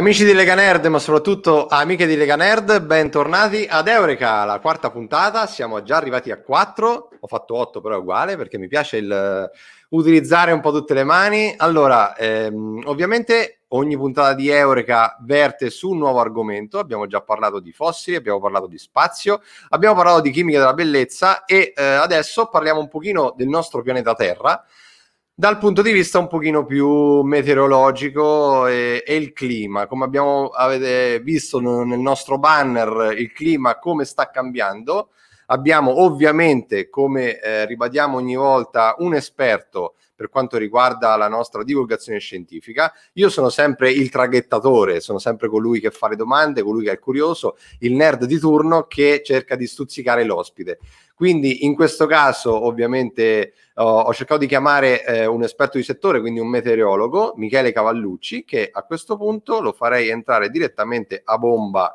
Amici di Lega Nerd, ma soprattutto amiche di Lega Nerd, bentornati ad Eureka, la quarta puntata. Siamo già arrivati a quattro, Ho fatto otto però è uguale perché mi piace il, eh, utilizzare un po' tutte le mani. Allora, ehm, ovviamente ogni puntata di Eureka verte su un nuovo argomento. Abbiamo già parlato di fossili, abbiamo parlato di spazio, abbiamo parlato di chimica della bellezza e eh, adesso parliamo un pochino del nostro pianeta Terra dal punto di vista un pochino più meteorologico e, e il clima. Come abbiamo visto nel nostro banner, il clima come sta cambiando. Abbiamo ovviamente, come eh, ribadiamo ogni volta, un esperto per quanto riguarda la nostra divulgazione scientifica. Io sono sempre il traghettatore, sono sempre colui che fa le domande, colui che è curioso, il nerd di turno che cerca di stuzzicare l'ospite. Quindi in questo caso ovviamente oh, ho cercato di chiamare eh, un esperto di settore, quindi un meteorologo, Michele Cavallucci, che a questo punto lo farei entrare direttamente a bomba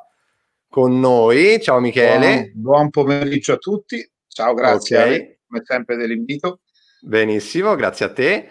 con noi. Ciao Michele. Buon, buon pomeriggio a tutti. Ciao, grazie okay. come sempre dell'invito. Benissimo, grazie a te.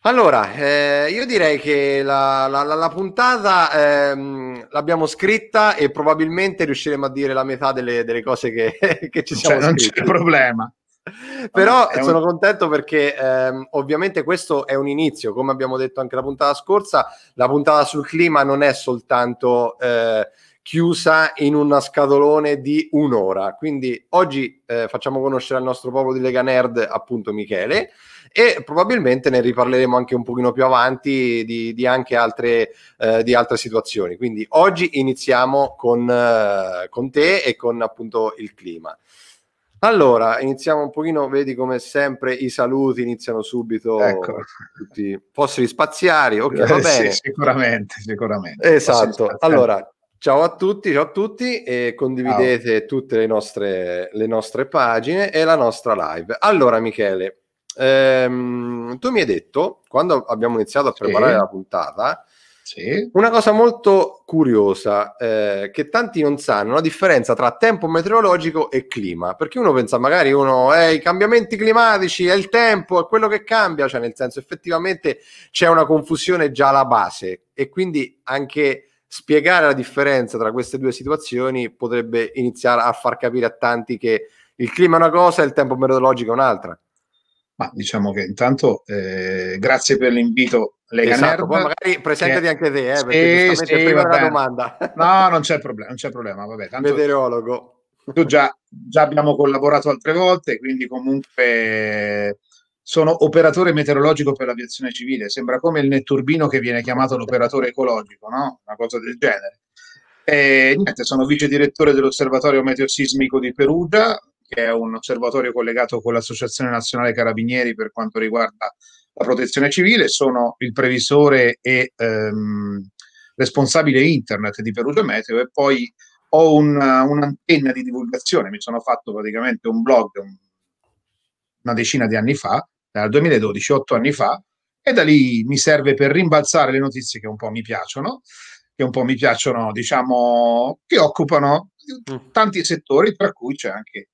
Allora, eh, io direi che la, la, la puntata ehm, l'abbiamo scritta e probabilmente riusciremo a dire la metà delle, delle cose che, che, ci siamo cioè, Non c'è problema. Però un... sono contento perché ehm, ovviamente questo è un inizio, come abbiamo detto anche la puntata scorsa, la puntata sul clima non è soltanto... Eh, chiusa in un scatolone di un'ora. Quindi oggi eh, facciamo conoscere al nostro popolo di Lega Nerd appunto Michele e probabilmente ne riparleremo anche un pochino più avanti di, di anche altre, eh, di altre situazioni. Quindi oggi iniziamo con, eh, con te e con appunto il clima. Allora, iniziamo un pochino, vedi come sempre i saluti iniziano subito, ecco. tutti fossili spaziali, ok, va bene. Sì, sicuramente, sicuramente. Esatto, allora, Ciao a tutti, ciao a tutti e condividete ciao. tutte le nostre, le nostre, pagine e la nostra live. Allora Michele, ehm, tu mi hai detto, quando abbiamo iniziato a preparare sì. la puntata, sì. una cosa molto curiosa eh, che tanti non sanno, la differenza tra tempo meteorologico e clima, perché uno pensa magari uno, eh, i cambiamenti climatici, è il tempo, è quello che cambia, cioè nel senso effettivamente c'è una confusione già alla base e quindi anche spiegare la differenza tra queste due situazioni potrebbe iniziare a far capire a tanti che il clima è una cosa e il tempo meteorologico è un'altra. Ma diciamo che intanto eh, grazie per l'invito. Lega esatto, Nerva, poi magari presentati che... anche te, eh, perché sì, sì, prima domanda. No, non c'è problema, non c'è problema, vabbè. Tanto... Meteorologo. Tu già, già abbiamo collaborato altre volte, quindi comunque sono operatore meteorologico per l'aviazione civile, sembra come il netturbino che viene chiamato l'operatore ecologico, no? Una cosa del genere. E, niente, sono vice direttore dell'Osservatorio Meteosismico di Perugia, che è un osservatorio collegato con l'Associazione Nazionale Carabinieri per quanto riguarda la protezione civile, sono il previsore e ehm, responsabile internet di Perugia Meteo e poi ho una, un'antenna di divulgazione, mi sono fatto praticamente un blog, un, una decina di anni fa, dal 2012, otto anni fa, e da lì mi serve per rimbalzare le notizie che un po' mi piacciono, che un po' mi piacciono, diciamo, che occupano mm. tanti settori, tra cui c'è anche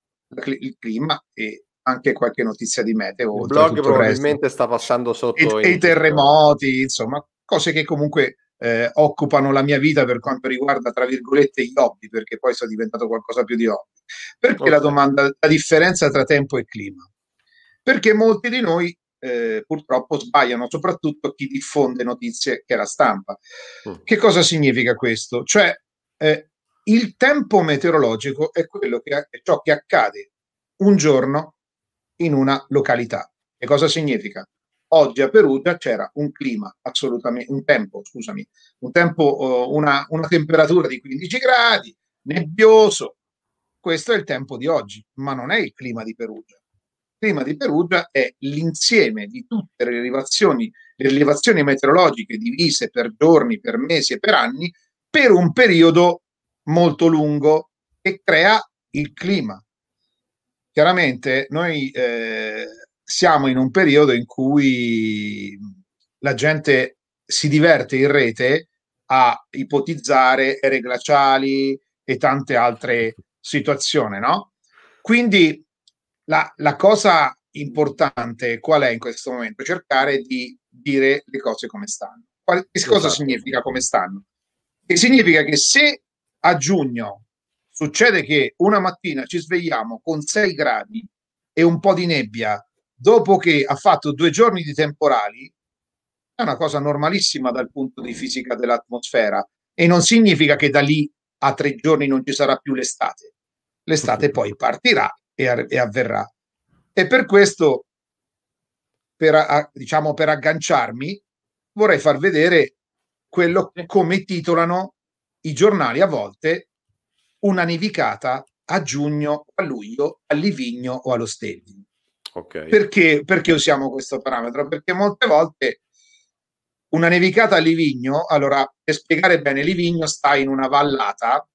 il clima e anche qualche notizia di meteo. Il blog probabilmente il sta passando sotto e, i terremoti, insomma, cose che comunque eh, occupano la mia vita per quanto riguarda, tra virgolette, gli hobby, perché poi sono diventato qualcosa più di hobby. Perché okay. la domanda, la differenza tra tempo e clima? perché molti di noi eh, purtroppo sbagliano, soprattutto chi diffonde notizie che la stampa. Mm. Che cosa significa questo? Cioè, eh, il tempo meteorologico è, che, è ciò che accade un giorno in una località. Che cosa significa? Oggi a Perugia c'era un clima assolutamente, un tempo, scusami, un tempo, oh, una, una temperatura di 15 gradi, nebbioso. Questo è il tempo di oggi, ma non è il clima di Perugia clima di Perugia è l'insieme di tutte le rilevazioni, le rilevazioni meteorologiche divise per giorni, per mesi e per anni per un periodo molto lungo che crea il clima. Chiaramente noi eh, siamo in un periodo in cui la gente si diverte in rete a ipotizzare ere glaciali e tante altre situazioni, no? Quindi la, la, cosa importante qual è in questo momento? Cercare di dire le cose come stanno. Qual, che cosa esatto. significa come stanno? Che significa che se a giugno succede che una mattina ci svegliamo con 6 gradi e un po' di nebbia dopo che ha fatto due giorni di temporali, è una cosa normalissima dal punto di fisica dell'atmosfera e non significa che da lì a tre giorni non ci sarà più l'estate. L'estate poi partirà e, e avverrà. E per questo, per, a, diciamo, per agganciarmi, vorrei far vedere quello come titolano i giornali a volte una nevicata a giugno, a luglio, a Livigno o allo Stelvio. Okay. Perché, perché, usiamo questo parametro? Perché molte volte una nevicata a Livigno, allora per spiegare bene, Livigno sta in una vallata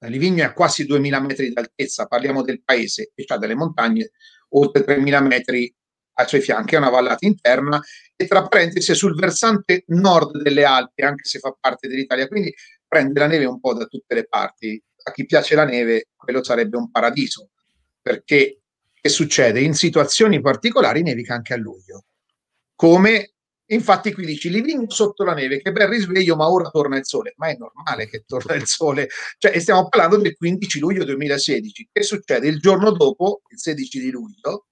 Livigno è a quasi 2000 metri di altezza, parliamo del paese, che ha delle montagne oltre 3000 metri ai suoi fianchi, è una vallata interna e tra parentesi è sul versante nord delle Alpi, anche se fa parte dell'Italia, quindi prende la neve un po' da tutte le parti. A chi piace la neve, quello sarebbe un paradiso, perché che succede? In situazioni particolari nevica anche a luglio, come Infatti qui dici, Living sotto la neve, che bel risveglio, ma ora torna il sole. Ma è normale che torna il sole. Cioè, stiamo parlando del 15 luglio 2016. Che succede? Il giorno dopo, il 16 di luglio,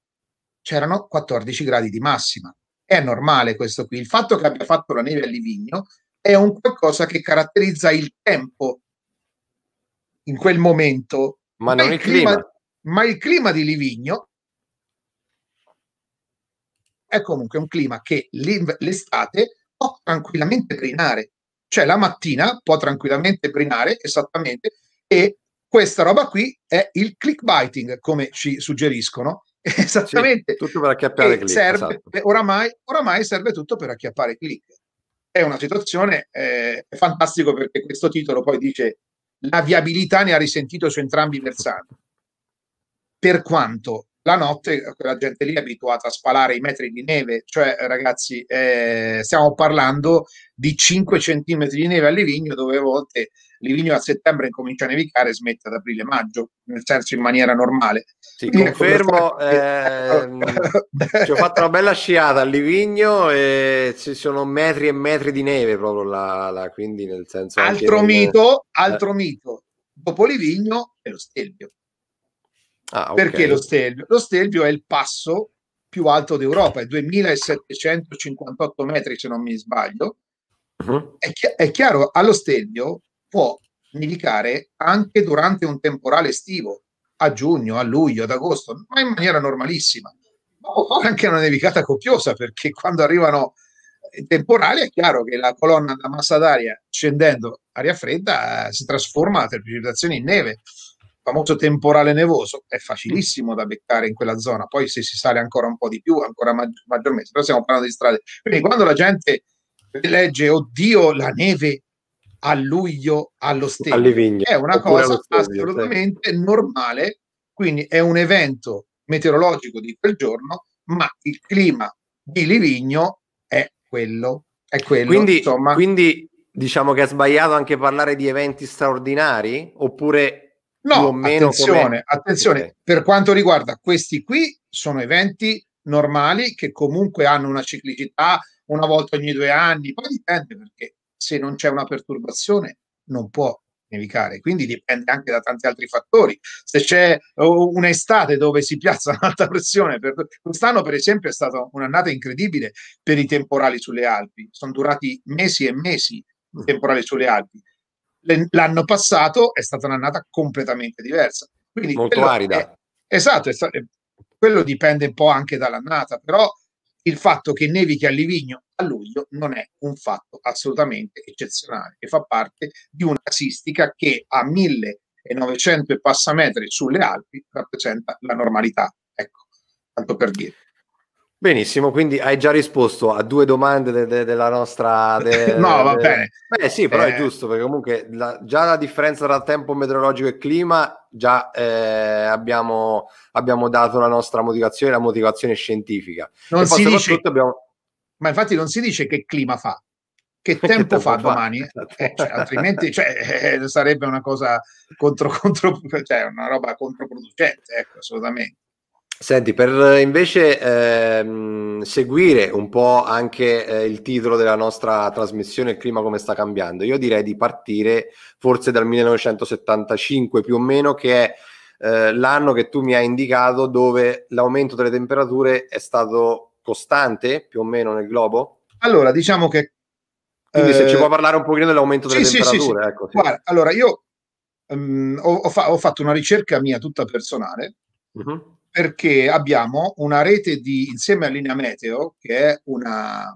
c'erano 14 gradi di massima. È normale questo qui. Il fatto che abbia fatto la neve a Livigno è un qualcosa che caratterizza il tempo in quel momento. Ma, ma non il clima. clima. Ma il clima di Livigno è comunque un clima che l'estate può tranquillamente brinare. Cioè la mattina può tranquillamente brinare, esattamente, e questa roba qui è il click biting, come ci suggeriscono. Esattamente. Sì, tutto per acchiappare click. Serve, esatto. oramai, oramai, serve tutto per acchiappare click. È una situazione eh, fantastica perché questo titolo poi dice la viabilità ne ha risentito su entrambi i versanti. Per quanto la notte eh, quella gente lì è abituata a spalare i metri di neve, cioè eh, ragazzi eh, stiamo parlando di 5 centimetri di neve a Livigno dove a volte Livigno a settembre incomincia a nevicare e smette ad aprile-maggio, nel senso in maniera normale. Sì, ecco, confermo, ehm, ci ho fatto una bella sciata a Livigno e ci sono metri e metri di neve proprio là, là quindi nel senso... Altro mito, neve... Eh. altro eh. mito, dopo Livigno è lo Stelvio. Ah, okay. Perché lo Stelvio? Lo Stelvio è il passo più alto d'Europa, è 2758 metri se non mi sbaglio. Uh-huh. È, chi- è, chiaro, allo Stelvio può nevicare anche durante un temporale estivo, a giugno, a luglio, ad agosto, ma in maniera normalissima. O anche una nevicata copiosa, perché quando arrivano i temporali è chiaro che la colonna da massa d'aria scendendo aria fredda eh, si trasforma la precipitazione in neve famoso temporale nevoso è facilissimo mm. da beccare in quella zona, poi se si sale ancora un po' di più, ancora maggi- maggiormente, però stiamo parlando di strade. Quindi quando la gente legge, oddio, la neve a luglio allo stesso, è una cosa stelle, assolutamente sì. normale, quindi è un evento meteorologico di quel giorno, ma il clima di Livigno è quello. È quello quindi, insomma. quindi diciamo che è sbagliato anche parlare di eventi straordinari oppure No, attenzione, attenzione. per quanto riguarda questi qui, sono eventi normali che comunque hanno una ciclicità una volta ogni due anni, poi dipende perché se non c'è una perturbazione non può nevicare, quindi dipende anche da tanti altri fattori. Se c'è un'estate dove si piazza un'alta pressione, per... quest'anno per esempio è stata un'annata incredibile per i temporali sulle Alpi, sono durati mesi e mesi i mm. temporali sulle Alpi l'anno passato è stata un'annata completamente diversa. Quindi Molto arida. È, esatto, è è, quello dipende un po' anche dall'annata, però il fatto che nevichi a Livigno a luglio non è un fatto assolutamente eccezionale, e fa parte di una casistica che a 1900 passametri sulle Alpi rappresenta la normalità. Ecco, tanto per dire. Benissimo, quindi hai già risposto a due domande de- de- della nostra... De- no, va bene. Beh sì, però eh... è giusto, perché comunque la, già la differenza tra tempo meteorologico e clima, già eh, abbiamo, abbiamo, dato la nostra motivazione, la motivazione scientifica. Non e si dice... Abbiamo... Ma infatti non si dice che clima fa, che tempo, che tempo fa, fa, domani, esatto. eh, cioè, altrimenti cioè, eh, sarebbe una cosa contro, contro, cioè, una roba controproducente, ecco, assolutamente. Senti, per eh, invece ehm, seguire un po' anche eh, il titolo della nostra trasmissione, il clima come sta cambiando, io direi di partire forse dal 1975 più o meno, che è eh, l'anno che tu mi hai indicato dove l'aumento delle temperature è stato costante più o meno nel globo? Allora, diciamo che... Quindi eh, se ci eh, può parlare un pochino dell'aumento delle sì, temperature. Sì, sì, ecco, Guarda, allora, io um, ho, ho, fa- ho, fatto una ricerca mia tutta personale. Uh-huh perché abbiamo una rete di, insieme a Linea Meteo, che è una,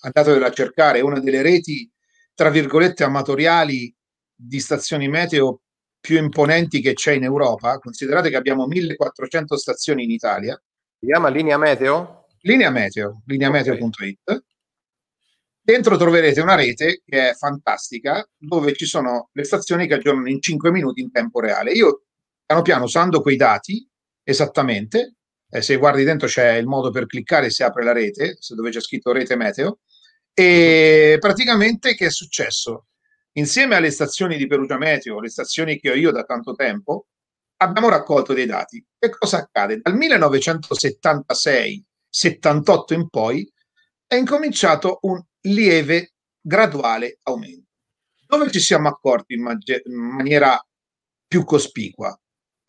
andatevela a cercare, una delle reti, tra virgolette, amatoriali di stazioni meteo più imponenti che c'è in Europa. Considerate che abbiamo 1400 stazioni in Italia. Si chiama Linea Meteo? Linea Meteo, lineameteo.it. Okay. Dentro troverete una rete che è fantastica, dove ci sono le stazioni che aggiornano in 5 minuti in tempo reale. Io piano piano, usando quei dati, esattamente. Eh, se guardi dentro c'è il modo per cliccare, si apre la rete, dove c'è scritto rete meteo. E mhm. praticamente che è successo? Insieme alle stazioni di Perugia Meteo, le stazioni che ho io da tanto tempo, abbiamo raccolto dei dati. Che cosa accade? Dal 1976, 78 in poi, è incominciato un lieve, graduale aumento. Dove ci siamo accorti in, man- in maniera più cospicua?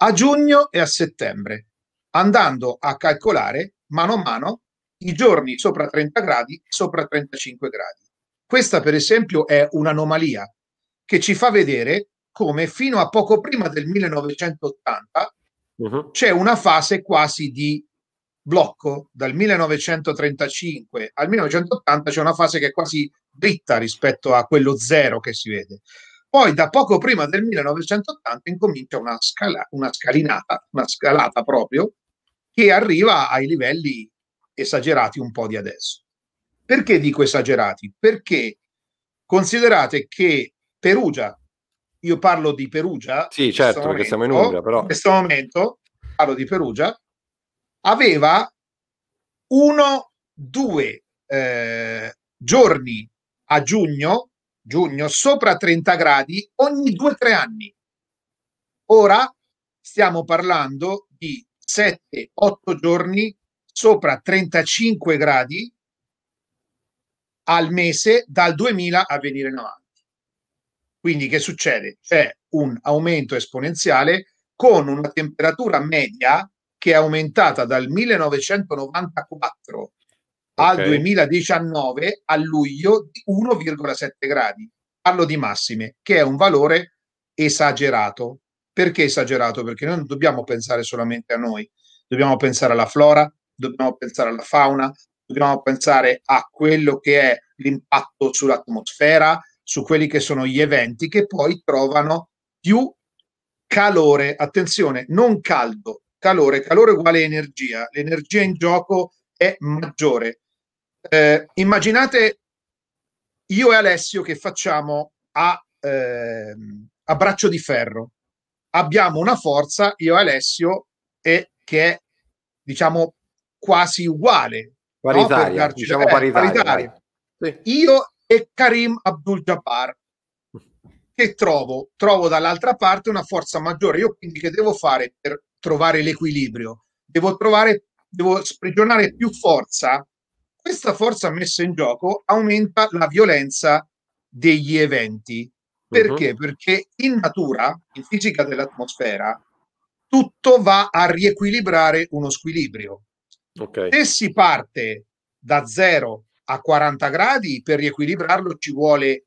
a giugno e a settembre, andando a calcolare mano a mano i giorni sopra 30 gradi e sopra 35 gradi. Questa, per esempio, è un'anomalia che ci fa vedere come fino a poco prima del 1980 uh-huh. Mhm. c'è una fase quasi di blocco. Dal 1935 al 1980 c'è una fase che è quasi dritta rispetto a quello zero che si vede. Poi da poco prima del 1980 incomincia una, scala, una scalinata, una scalata proprio, che arriva ai livelli esagerati un po' di adesso. Perché dico esagerati? Perché considerate che Perugia, io parlo di Perugia, sì certo momento, perché siamo in Umbria però in questo momento parlo di Perugia, aveva uno, due eh, giorni a giugno giugno sopra 30 gradi ogni 2-3 anni. Ora stiamo parlando di 7-8 giorni sopra 35 gradi al mese dal 2000 a venire in avanti. Quindi che succede? C'è un aumento esponenziale con una temperatura media che è aumentata dal 1994 al 2019 a luglio di 1,7 gradi. Parlo di massime, che è un valore esagerato. Perché esagerato? Perché noi non dobbiamo pensare solamente a noi, dobbiamo pensare alla flora, dobbiamo pensare alla fauna, dobbiamo pensare a quello che è l'impatto sull'atmosfera, su quelli che sono gli eventi che poi trovano più calore, attenzione, non caldo, calore, calore uguale energia, l'energia in gioco è maggiore eh, immaginate io e Alessio che facciamo a, eh, a, braccio di ferro. Abbiamo una forza, io e Alessio, e che è, diciamo, quasi uguale. Paritaria, no? diciamo eh, paritaria. paritaria. Sì. Io e Karim Abdul-Jabbar, che trovo? Trovo dall'altra parte una forza maggiore. Io quindi che devo fare per trovare l'equilibrio? Devo trovare, devo sprigionare più forza questa forza messa in gioco aumenta la violenza degli eventi. Perché? Uh-huh. Perché in natura, in fisica dell'atmosfera, tutto va a riequilibrare uno squilibrio. Okay. Se si parte da 0 a 40 gradi, per riequilibrarlo ci vuole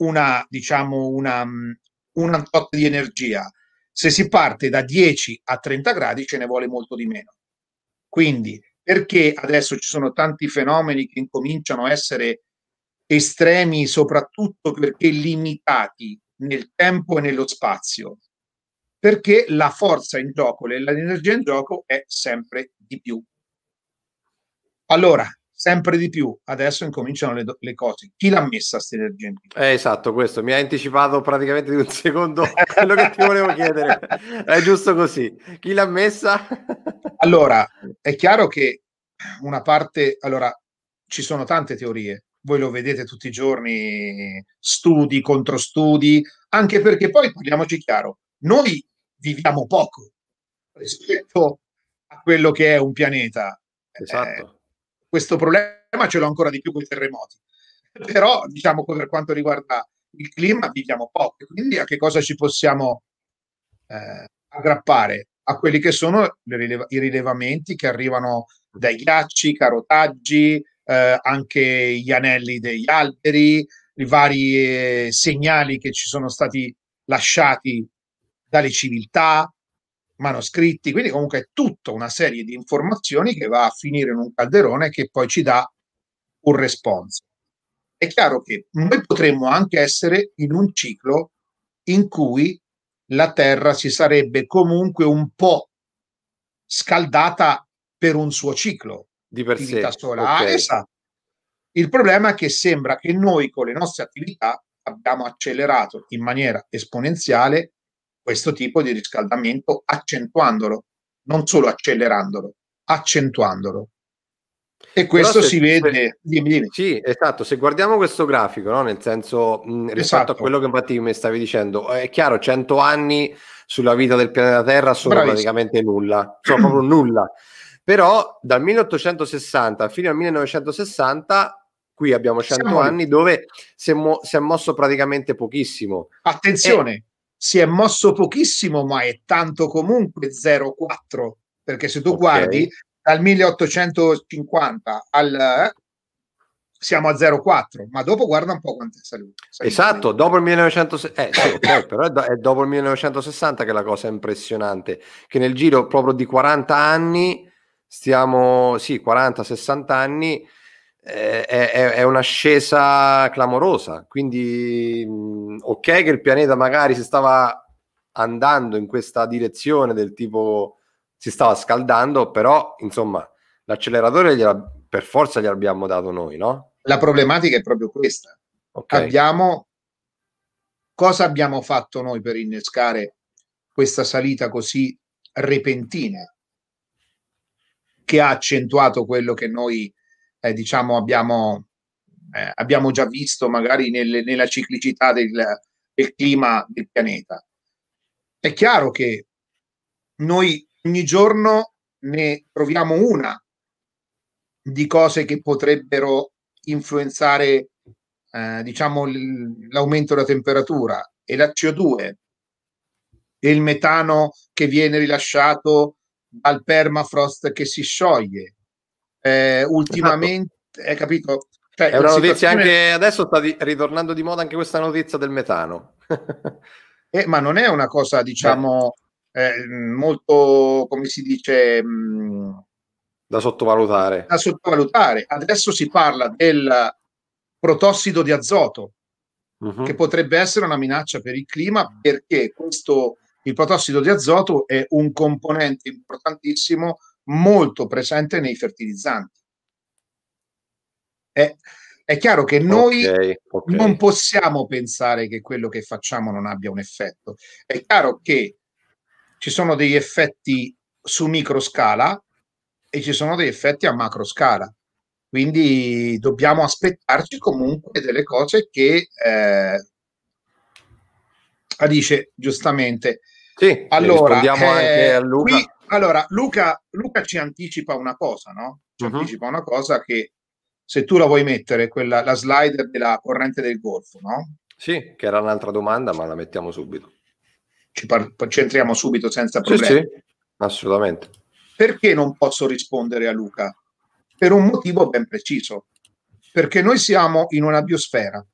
una, diciamo, una, mm, una tot di energia. Se si parte da 10 a 30 gradi ce ne vuole molto di meno. Quindi perché adesso ci sono tanti fenomeni che incominciano a essere estremi soprattutto perché limitati nel tempo e nello spazio, perché la forza in gioco e l'energia in gioco è sempre di più. Allora, sempre di più. Adesso incominciano le, le cose. Chi l'ha messa sti detergenti? Eh, esatto, questo mi ha anticipato praticamente di un secondo quello che ti volevo chiedere. È giusto così. Chi l'ha messa? allora, è chiaro che una parte, allora, ci sono tante teorie. Voi lo vedete tutti i giorni, studi contro studi, anche perché poi parliamoci chiaro, noi viviamo poco rispetto a quello che è un pianeta. Eh, esatto. Eh, questo problema ce l'ho ancora di più con i terremoti. Però, diciamo, per quanto riguarda il clima, viviamo poco. Quindi a che cosa ci possiamo eh, aggrappare? A quelli che sono rileva- i rilevamenti che arrivano dai ghiacci, carotaggi, eh, anche gli anelli degli alberi, i vari eh, segnali che ci sono stati lasciati dalle civiltà, manoscritti, quindi comunque è tutta una serie di informazioni che va a finire in un calderone che poi ci dà un responso. È chiaro che noi potremmo anche essere in un ciclo in cui la Terra si sarebbe comunque un po' scaldata per un suo ciclo di per attività sé. solare. Okay. Esatto. Il problema è che sembra che noi con le nostre attività abbiamo accelerato in maniera esponenziale questo tipo di riscaldamento accentuandolo, non solo accelerandolo, accentuandolo. E questo se, si vede. Se, dimmi, dimmi. Sì, esatto. Se guardiamo questo grafico, no? nel senso mh, rispetto esatto. a quello che infatti mi stavi dicendo, è chiaro: 100 anni sulla vita del pianeta Terra sono Bravissimo. praticamente nulla, sono proprio nulla. Però dal 1860 fino al 1960 qui abbiamo 100 Siamo anni dove si è, mo- si è, mosso praticamente pochissimo. Attenzione, e si è mosso pochissimo, ma è tanto comunque 0,4, perché se tu okay. guardi dal 1850 al siamo a 0,4, ma dopo guarda un po' quanto è salito. Esatto, dopo il 1960, eh, sì, okay, però è, do- è, dopo il 1960 che la cosa è impressionante, che nel giro proprio di 40 anni, stiamo, sì, 40-60 anni, eh, è, è, un'ascesa clamorosa. Quindi, mm, ok, che il pianeta magari si stava andando in questa direzione del tipo si stava scaldando, però insomma l'acceleratore gliela, per forza gli abbiamo dato noi, no? La problematica è proprio questa. Okay. Abbiamo cosa abbiamo fatto noi per innescare questa salita così repentina che ha accentuato quello che noi eh, diciamo abbiamo, eh, abbiamo, già visto magari nel, nella ciclicità del, del clima del pianeta. È chiaro che noi ogni giorno ne troviamo una di cose che potrebbero influenzare eh, diciamo l'aumento della temperatura e la CO2 e il metano che viene rilasciato dal permafrost che si scioglie eh, esatto. ultimamente, esatto. hai capito? Cioè, è una situazione... notizia anche adesso sta di, ritornando di moda anche questa notizia del metano. eh, ma non è una cosa, diciamo, eh, molto, come si dice... Mh, mm, da sottovalutare. Da sottovalutare. Adesso si parla del protossido di azoto, uh-huh. che potrebbe essere una minaccia per il clima perché questo, il protossido di azoto è un componente importantissimo molto presente nei fertilizzanti. È, è chiaro che noi okay, okay. non possiamo pensare che quello che facciamo non abbia un effetto. È chiaro che ci sono degli effetti su microscala e ci sono degli effetti a macroscala. Quindi dobbiamo aspettarci comunque delle cose che eh, dice giustamente. Sì, allora, rispondiamo eh, anche a Luca. Qui, allora, Luca, Luca, ci anticipa una cosa, no? Ci uh-huh. anticipa una cosa che se tu la vuoi mettere, quella, la slider della corrente del Golfo, no? Sì, che era un'altra domanda, ma la mettiamo subito. Ci, par- ci subito senza problemi. Sì, sì, assolutamente. Perché non posso rispondere a Luca? Per un motivo ben preciso. Perché noi siamo in una biosfera.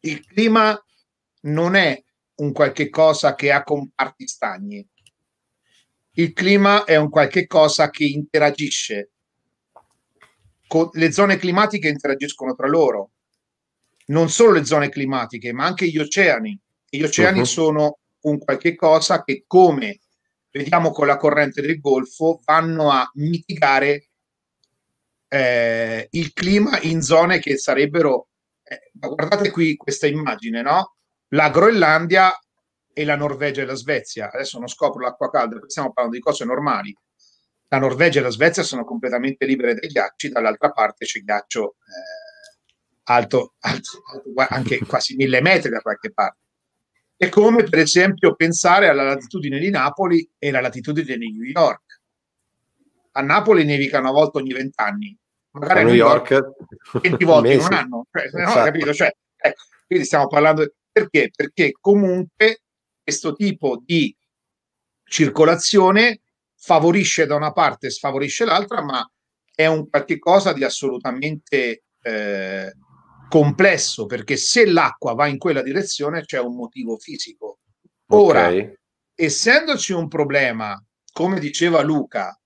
Il clima non è un qualche cosa che ha comparti stagni il clima è un qualche cosa che interagisce. Con le zone climatiche interagiscono tra loro. Non solo le zone climatiche, ma anche gli oceani. Gli oceani uh-huh. sono un qualche cosa che, come vediamo con la corrente del Golfo, vanno a mitigare eh, il clima in zone che sarebbero... Eh, guardate qui questa immagine, no? La Groenlandia e la Norvegia e la Svezia. Adesso non scopro l'acqua calda, perché stiamo parlando di cose normali. La Norvegia e la Svezia sono completamente libere dai ghiacci, dall'altra parte c'è ghiaccio eh, alto, alto, alto, anche quasi mille metri da qualche parte. È come, per esempio, pensare alla latitudine di Napoli e alla latitudine di New York. A Napoli nevica una volta ogni vent'anni, magari a New, York, York 20 volte in un anno. Cioè, no, esatto. capito? Cioè, ecco, quindi stiamo parlando perché? Perché comunque questo tipo di circolazione favorisce da una parte e sfavorisce l'altra, ma è un qualcosa di assolutamente eh, complesso, perché se l'acqua va in quella direzione c'è un motivo fisico. Ora, okay. essendoci un problema, come diceva Luca,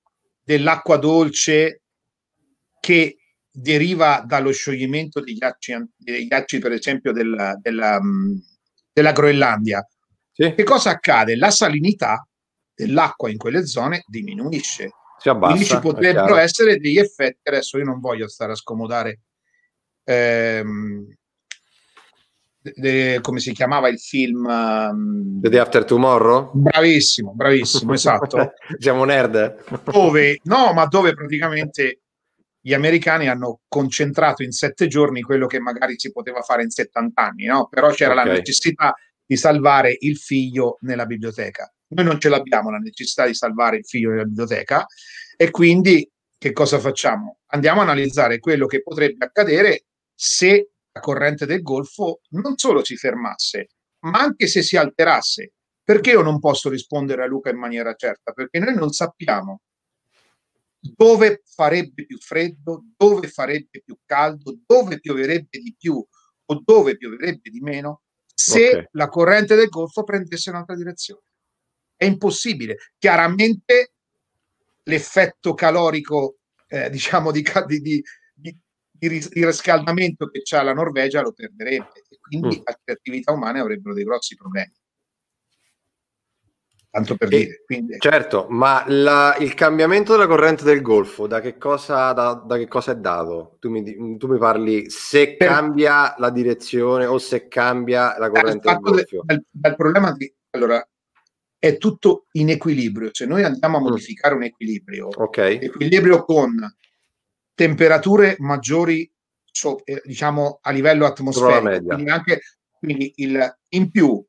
dell'acqua dolce che deriva dallo scioglimento dei ghiacci, dei ghiacci per esempio, della, della, della Groenlandia, sì. Che cosa accade? La salinità dell'acqua in quelle zone diminuisce. Si abbassa, Quindi ci potrebbero essere degli effetti. Adesso io non voglio stare a scomodare. Ehm, de, de, come si chiamava il film? Ehm, The Day After Tomorrow? Bravissimo, bravissimo, esatto. Siamo nerd. dove, no, ma dove praticamente gli americani hanno concentrato in sette giorni quello che magari si poteva fare in 70 anni, no? però c'era okay. la necessità di salvare il figlio nella biblioteca. Noi non ce l'abbiamo la necessità di salvare il figlio nella biblioteca e quindi che cosa facciamo? Andiamo a analizzare quello che potrebbe accadere se la corrente del Golfo non solo si fermasse, ma anche se si alterasse. Perché io non posso rispondere a Luca in maniera certa? Perché noi non sappiamo dove farebbe più freddo, dove farebbe più caldo, dove pioverebbe di più o dove pioverebbe di meno, se okay. la corrente del Golfo prendesse un'altra direzione. È impossibile. Chiaramente l'effetto calorico, eh, diciamo, di, di, di, di, riscaldamento che ha la Norvegia lo perderebbe e quindi mm. altre attività umane avrebbero dei grossi problemi tanto per e, dire. Quindi... Certo, ma la, il cambiamento della corrente del Golfo da che cosa, da, da che cosa è dato? Tu mi, tu mi parli se per... cambia la direzione o se cambia la corrente del Golfo. Dal, dal problema di... Allora, è tutto in equilibrio, Se noi andiamo a mm. modificare mm. un equilibrio, okay. equilibrio con temperature maggiori so, eh, diciamo a livello atmosferico, quindi, anche, quindi il, in più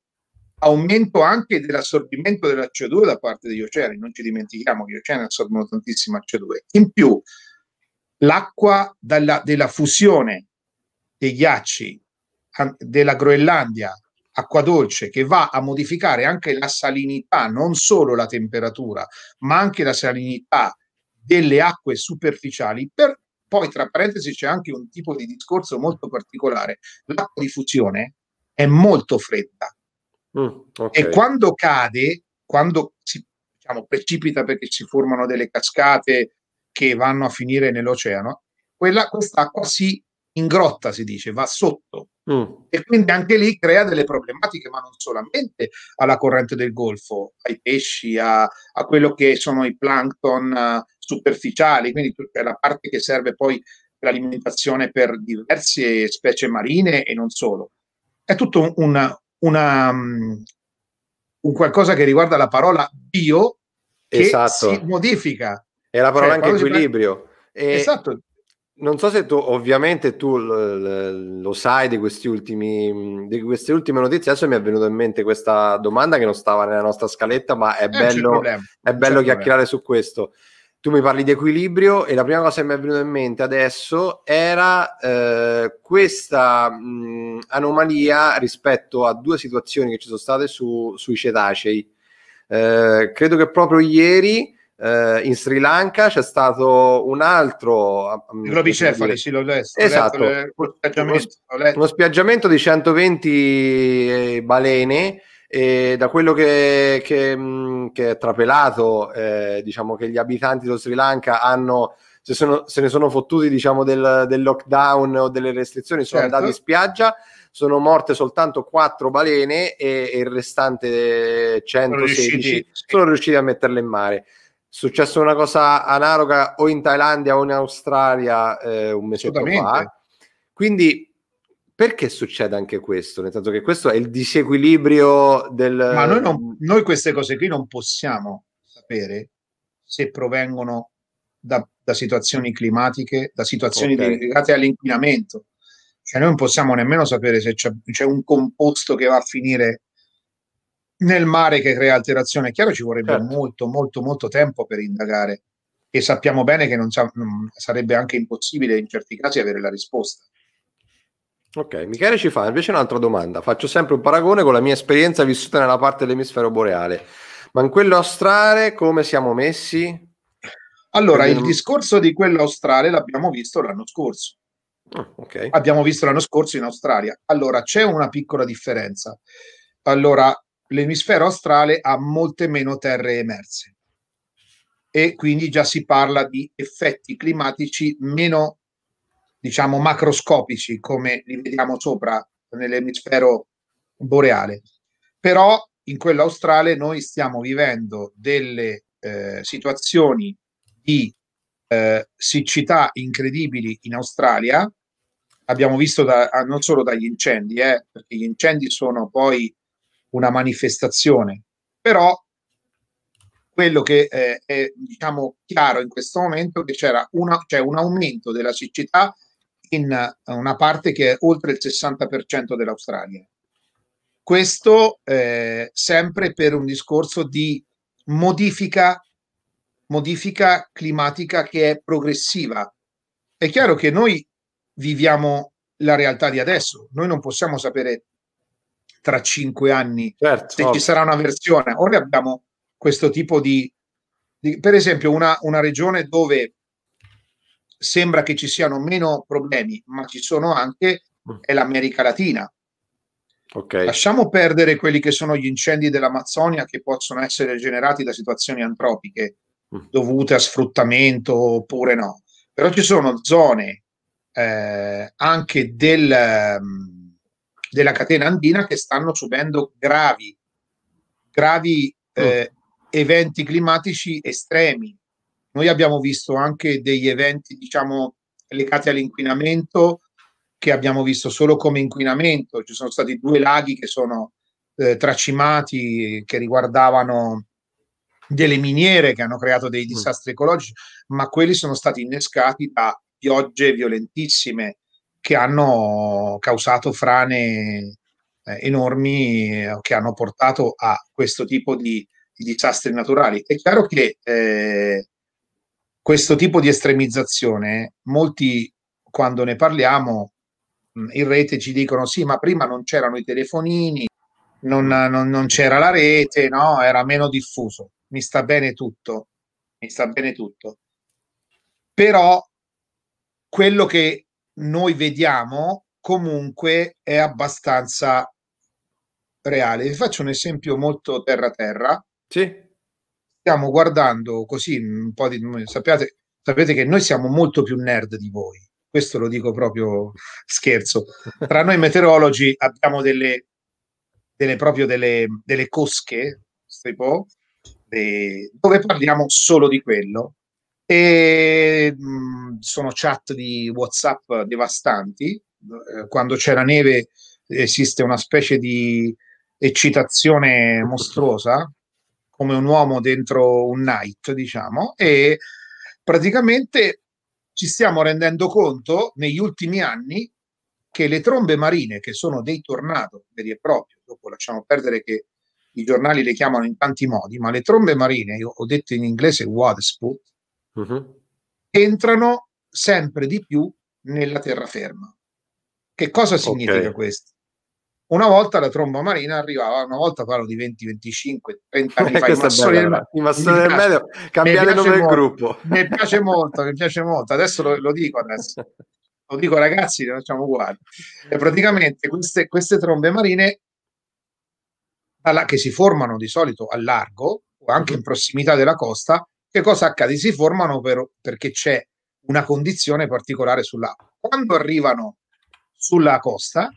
aumento anche dell'assorbimento della CO2 da parte degli oceani, non ci dimentichiamo che gli oceani assorbono tantissima CO2. In più, l'acqua dalla, della fusione dei ghiacci della Groenlandia, acqua dolce, che va a modificare anche la salinità, non solo la temperatura, ma anche la salinità delle acque superficiali, per, poi tra parentesi c'è anche un tipo di discorso molto particolare. L'acqua di fusione è molto fredda, Mm, okay. E quando cade, quando si, diciamo, precipita perché si formano delle cascate che vanno a finire nell'oceano, quella, quest'acqua si ingrotta, si dice, va sotto. Mm. E quindi anche lì crea delle problematiche, ma non solamente alla corrente del Golfo, ai pesci, a, a quello che sono i plankton uh, superficiali, quindi tutta la parte che serve poi l'alimentazione per diverse specie marine e non solo. È tutto un, un, una, mm, un qualcosa che riguarda la parola bio che esatto. si modifica. E la parola cioè, anche equilibrio. Prende... Esatto. Non so se tu, ovviamente tu lo sai di, ultimi, mm, di, queste ultime notizie, adesso mi è venuta in mente questa domanda che non stava nella nostra scaletta, ma è eh, bello, è bello chiacchierare su questo tu mi parli di equilibrio e la prima cosa che mi è venuta in mente adesso era eh, questa mh, anomalia rispetto a due situazioni che ci sono state su, sui cetacei. Eh, credo che proprio ieri eh, in Sri Lanka c'è stato un altro robicefale, dire... sì, l'ho letto. Esatto, letto, letto, letto. Uno, uno spiaggiamento di 120 eh, balene e da quello che, che, mm, che è trapelato, eh, diciamo che gli abitanti dello Sri Lanka hanno, se, sono, se ne sono fottuti diciamo, del, del, lockdown o delle restrizioni, sono certo. andati in spiaggia, sono morte soltanto quattro balene e, e il restante 116 sono riusciti, a metterle in mare successo una cosa analoga o in Thailandia o in Australia eh, un mese fa. Quindi perché succede anche questo? Nel senso che questo è il disequilibrio del... Ma noi, non, mm. noi queste cose qui non possiamo sapere se provengono da, da situazioni climatiche, da situazioni okay. legate all'inquinamento. Cioè noi non possiamo nemmeno sapere se c'è, c'è un composto che va a finire nel mare che crea alterazione. È chiaro ci vorrebbe certo. molto, molto, molto tempo per indagare e sappiamo bene che non, sa- sarebbe anche impossibile in certi casi avere la risposta. Ok, Michele ci fa invece un'altra domanda. Faccio sempre un paragone con la mia esperienza vissuta nella parte dell'emisfero boreale, ma in quello australe come siamo messi? Allora, Quindi... il discorso di quello australe l'abbiamo visto l'anno scorso. Oh, okay. Abbiamo visto l'anno scorso in Australia. Allora, c'è una piccola differenza. Allora, l'emisfero australe ha molte meno terre emerse e quindi già si parla di effetti climatici meno diciamo macroscopici come li vediamo sopra nell'emisfero boreale. Però in quello australe noi stiamo vivendo delle eh, situazioni di eh, siccità incredibili in Australia. Abbiamo visto da, ah, non solo dagli incendi, eh, perché gli incendi sono poi una manifestazione, però quello che è, eh, è diciamo chiaro in questo momento è che c'era una, cioè un aumento della siccità in eh, una parte che è oltre il 60% dell'Australia. Questo eh, sempre per un discorso di modifica, modifica climatica che è progressiva. È chiaro che noi viviamo la realtà di adesso, noi non possiamo sapere tra cinque anni certo, se ovvio. ci sarà una versione. Ora abbiamo questo tipo di, di per esempio, una, una regione dove sembra che ci siano meno problemi, ma ci sono anche, mm. è l'America Latina. Okay. Lasciamo perdere quelli che sono gli incendi dell'Amazzonia che possono essere generati da situazioni antropiche mm. dovute a sfruttamento oppure no. Però ci sono zone eh, anche del, mm, della catena andina che stanno subendo gravi, gravi eh, mm. eventi climatici estremi noi abbiamo visto anche degli eventi, diciamo, legati all'inquinamento che abbiamo visto solo come inquinamento. Ci sono stati due laghi che sono eh, tracimati che riguardavano delle miniere che hanno creato dei mm. disastri mm. ecologici, ma quelli sono stati innescati da piogge violentissime che hanno causato frane eh, enormi eh, che hanno portato a questo tipo di, di disastri naturali. È chiaro che eh, questo tipo di estremizzazione, molti quando ne parliamo mm, in rete ci dicono sì, ma prima non c'erano i telefonini, non, non, non c'era la rete, no? era meno diffuso. Mi sta bene tutto, mi sta bene tutto. Però quello che noi vediamo comunque è abbastanza reale. Vi faccio un esempio molto terra-terra. Sì stiamo guardando così mm, un po' di mm, sappiate, sapete che noi siamo molto più nerd di voi. Questo lo dico proprio scherzo. Tra noi meteorologi abbiamo delle, delle proprio delle, delle cosche, tipo, de, dove parliamo solo di quello. E mh, mm, sono chat di WhatsApp devastanti. Eh, quando c'è la neve esiste una specie di eccitazione mostruosa come un uomo dentro un night, diciamo, e praticamente ci stiamo rendendo conto negli ultimi anni che le trombe marine, che sono dei tornado veri e propri, dopo lasciamo perdere che i giornali le chiamano in tanti modi, ma le trombe marine, io ho detto in inglese waterspout, uh-huh. Mm-hmm. entrano sempre di più nella terraferma. Che cosa significa okay. questo? una volta la tromba marina arrivava, una volta parlo di 20, 25, 30 anni fa, i massoni, bella, del, i massoni del cambiare nome del gruppo. Mi piace molto, mi piace molto, adesso lo, lo dico adesso. Lo dico ragazzi, le facciamo uguali. E praticamente queste, queste trombe marine alla, che si formano di solito al largo o anche in mhm. prossimità della costa, che cosa accade? Si formano per, perché c'è una condizione particolare sull'acqua. Quando arrivano sulla costa,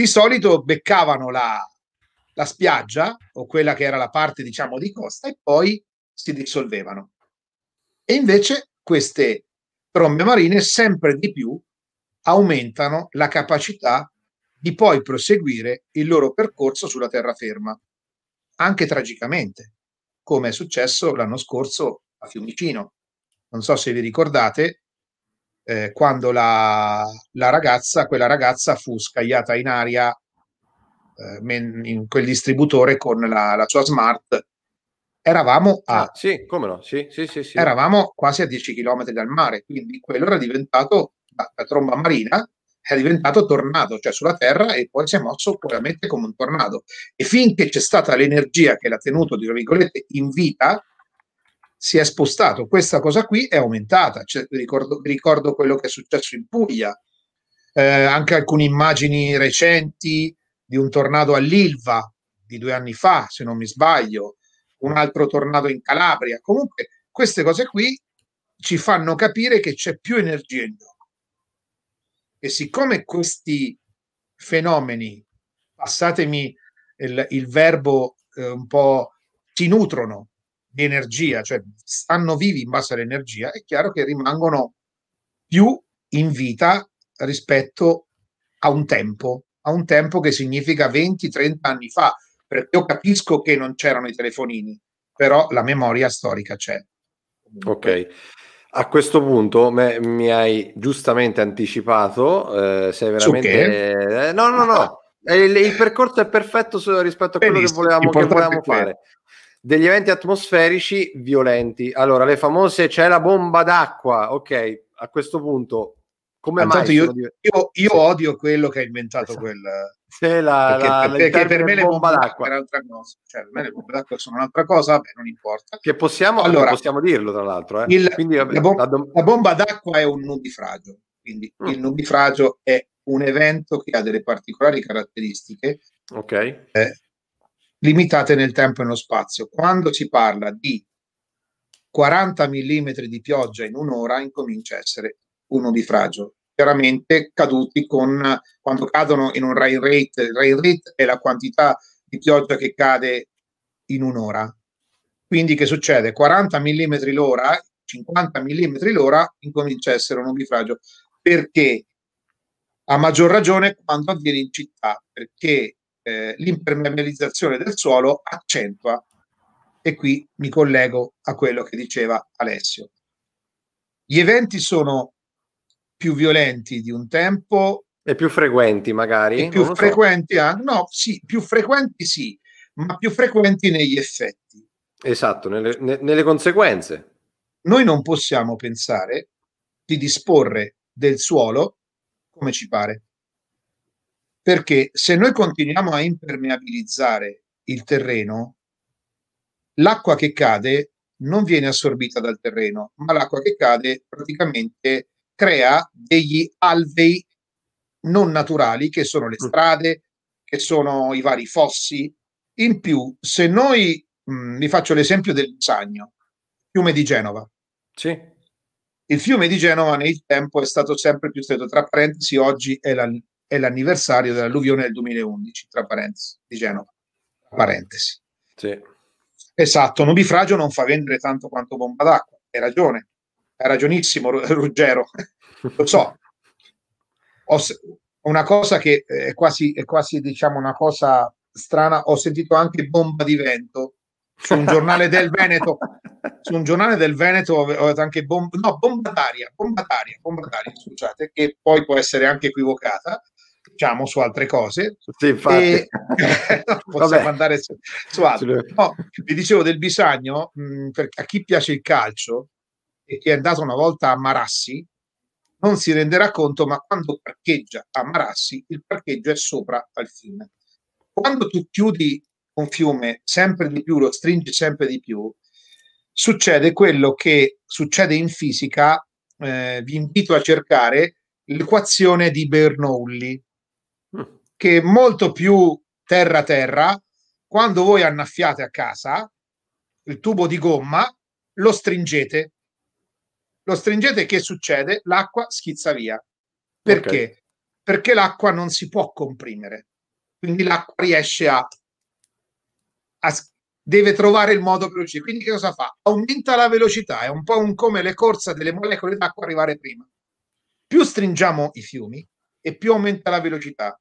di solito beccavano la, la spiaggia o quella che era la parte diciamo di costa e poi si dissolvevano. E invece queste trombe marine sempre di più aumentano la capacità di poi proseguire il loro percorso sulla terraferma, anche tragicamente, come è successo l'anno scorso a Fiumicino. Non so se vi ricordate, eh, quando la, la, ragazza, quella ragazza fu scagliata in aria eh, in quel distributore con la, la sua smart. Eravamo a, ah, sì, come no, sì, sì, sì, sì. Eravamo quasi a 10 km dal mare, quindi quello era diventato la, la tromba marina, è diventato tornado, cioè sulla Terra, e poi si è mosso veramente come un tornado. E finché c'è stata l'energia che l'ha tenuto, tra virgolette, in vita, si è spostato. Questa cosa qui è aumentata. Cioè, ricordo, ricordo, quello che è successo in Puglia, eh, anche alcune immagini recenti di un tornado all'Ilva di due anni fa, se non mi sbaglio, un altro tornado in Calabria. Comunque, queste cose qui ci fanno capire che c'è più energia in gioco. E siccome questi fenomeni, passatemi il, il verbo eh, un po', ti nutrono, di energia, cioè stanno vivi in base all'energia, è chiaro che rimangono più in vita rispetto a un tempo, a un tempo che significa 20-30 anni fa, perché io capisco che non c'erano i telefonini, però la memoria storica c'è. Ok. A questo punto me, mi hai giustamente anticipato, eh, sei veramente... Eh, no, no, no, eh, il, il, percorso è perfetto rispetto a quello Benissimo, che volevamo, che volevamo fare degli eventi atmosferici violenti. Allora, le famose c'è la bomba d'acqua, ok, a questo punto come mai io, io, io, odio quello che ha inventato esatto. quel se la, perché, la, perché, per me le bombe d'acqua era un'altra cosa cioè per me le bombe d'acqua sono un'altra cosa vabbè, non importa che possiamo, allora, possiamo dirlo tra l'altro eh. il, quindi, la, bom- la, dom- la, bomba d'acqua è un nubifragio, quindi mm. il nubifragio è un evento che ha delle particolari caratteristiche okay. eh, limitate nel tempo e nello spazio. Quando si parla di 40 mm di pioggia in un'ora, incomincia a essere un nubifragio. Chiaramente caduti con, quando cadono in un rain rate, il rain rate è la quantità di pioggia che cade in un'ora. Quindi che succede? 40 mm l'ora, 50 mm l'ora incomincia a essere un nubifragio. Perché? A maggior ragione quando avviene in città, perché eh, l'impermeabilizzazione del suolo accentua, e qui mi collego a quello che diceva Alessio. Gli eventi sono più violenti di un tempo. E più frequenti magari. più so. frequenti, no, sì, più frequenti sì, ma più frequenti negli effetti. Esatto, nelle, nelle conseguenze. Noi non possiamo pensare di disporre del suolo come ci pare. Perché se noi continuiamo a impermeabilizzare il terreno, l'acqua che cade non viene assorbita dal terreno, ma l'acqua che cade praticamente crea degli alvei non naturali che sono le mm. strade, che sono i vari fossi. In più, se noi, mh, mm, vi faccio l'esempio del Sagno, fiume di Genova. Sì. Il fiume di Genova nel tempo è stato sempre più stretto, tra parentesi oggi è la, è l'anniversario dell'alluvione del 2011, tra parentesi, di Genova. Parentesi. Sì. Esatto, nubifragio non fa vendere tanto quanto bomba d'acqua, hai ragione, hai ragionissimo Ruggero, lo so. Ho una cosa che eh, è quasi, è quasi diciamo una cosa strana, ho sentito anche bomba di vento su un giornale del Veneto. Su un giornale del Veneto ho avuto anche bomba, no, bomba d'aria, bomba d'aria, bomba d'aria, scusate, che poi può essere anche equivocata diciamo su altre cose. Sì, e, possiamo Vabbè. andare su, su altro. No, vi dicevo del bisogno, mh, mm, per, a chi piace il calcio e che è andato una volta a Marassi, non si renderà conto, ma quando parcheggia a Marassi, il parcheggio è sopra al fiume. Quando tu chiudi un fiume sempre di più, lo stringi sempre di più, succede quello che succede in fisica, eh, vi invito a cercare l'equazione di Bernoulli che è molto più terra-terra, quando voi annaffiate a casa il tubo di gomma, lo stringete. Lo stringete, che succede? L'acqua schizza via. Perché? Okay. Perché l'acqua non si può comprimere. Quindi l'acqua riesce a, a deve trovare il modo per uscire. Quindi che cosa fa? Aumenta la velocità, è un po' un come le corsa delle molecole d'acqua arrivare prima. Più stringiamo i fiumi e più aumenta la velocità.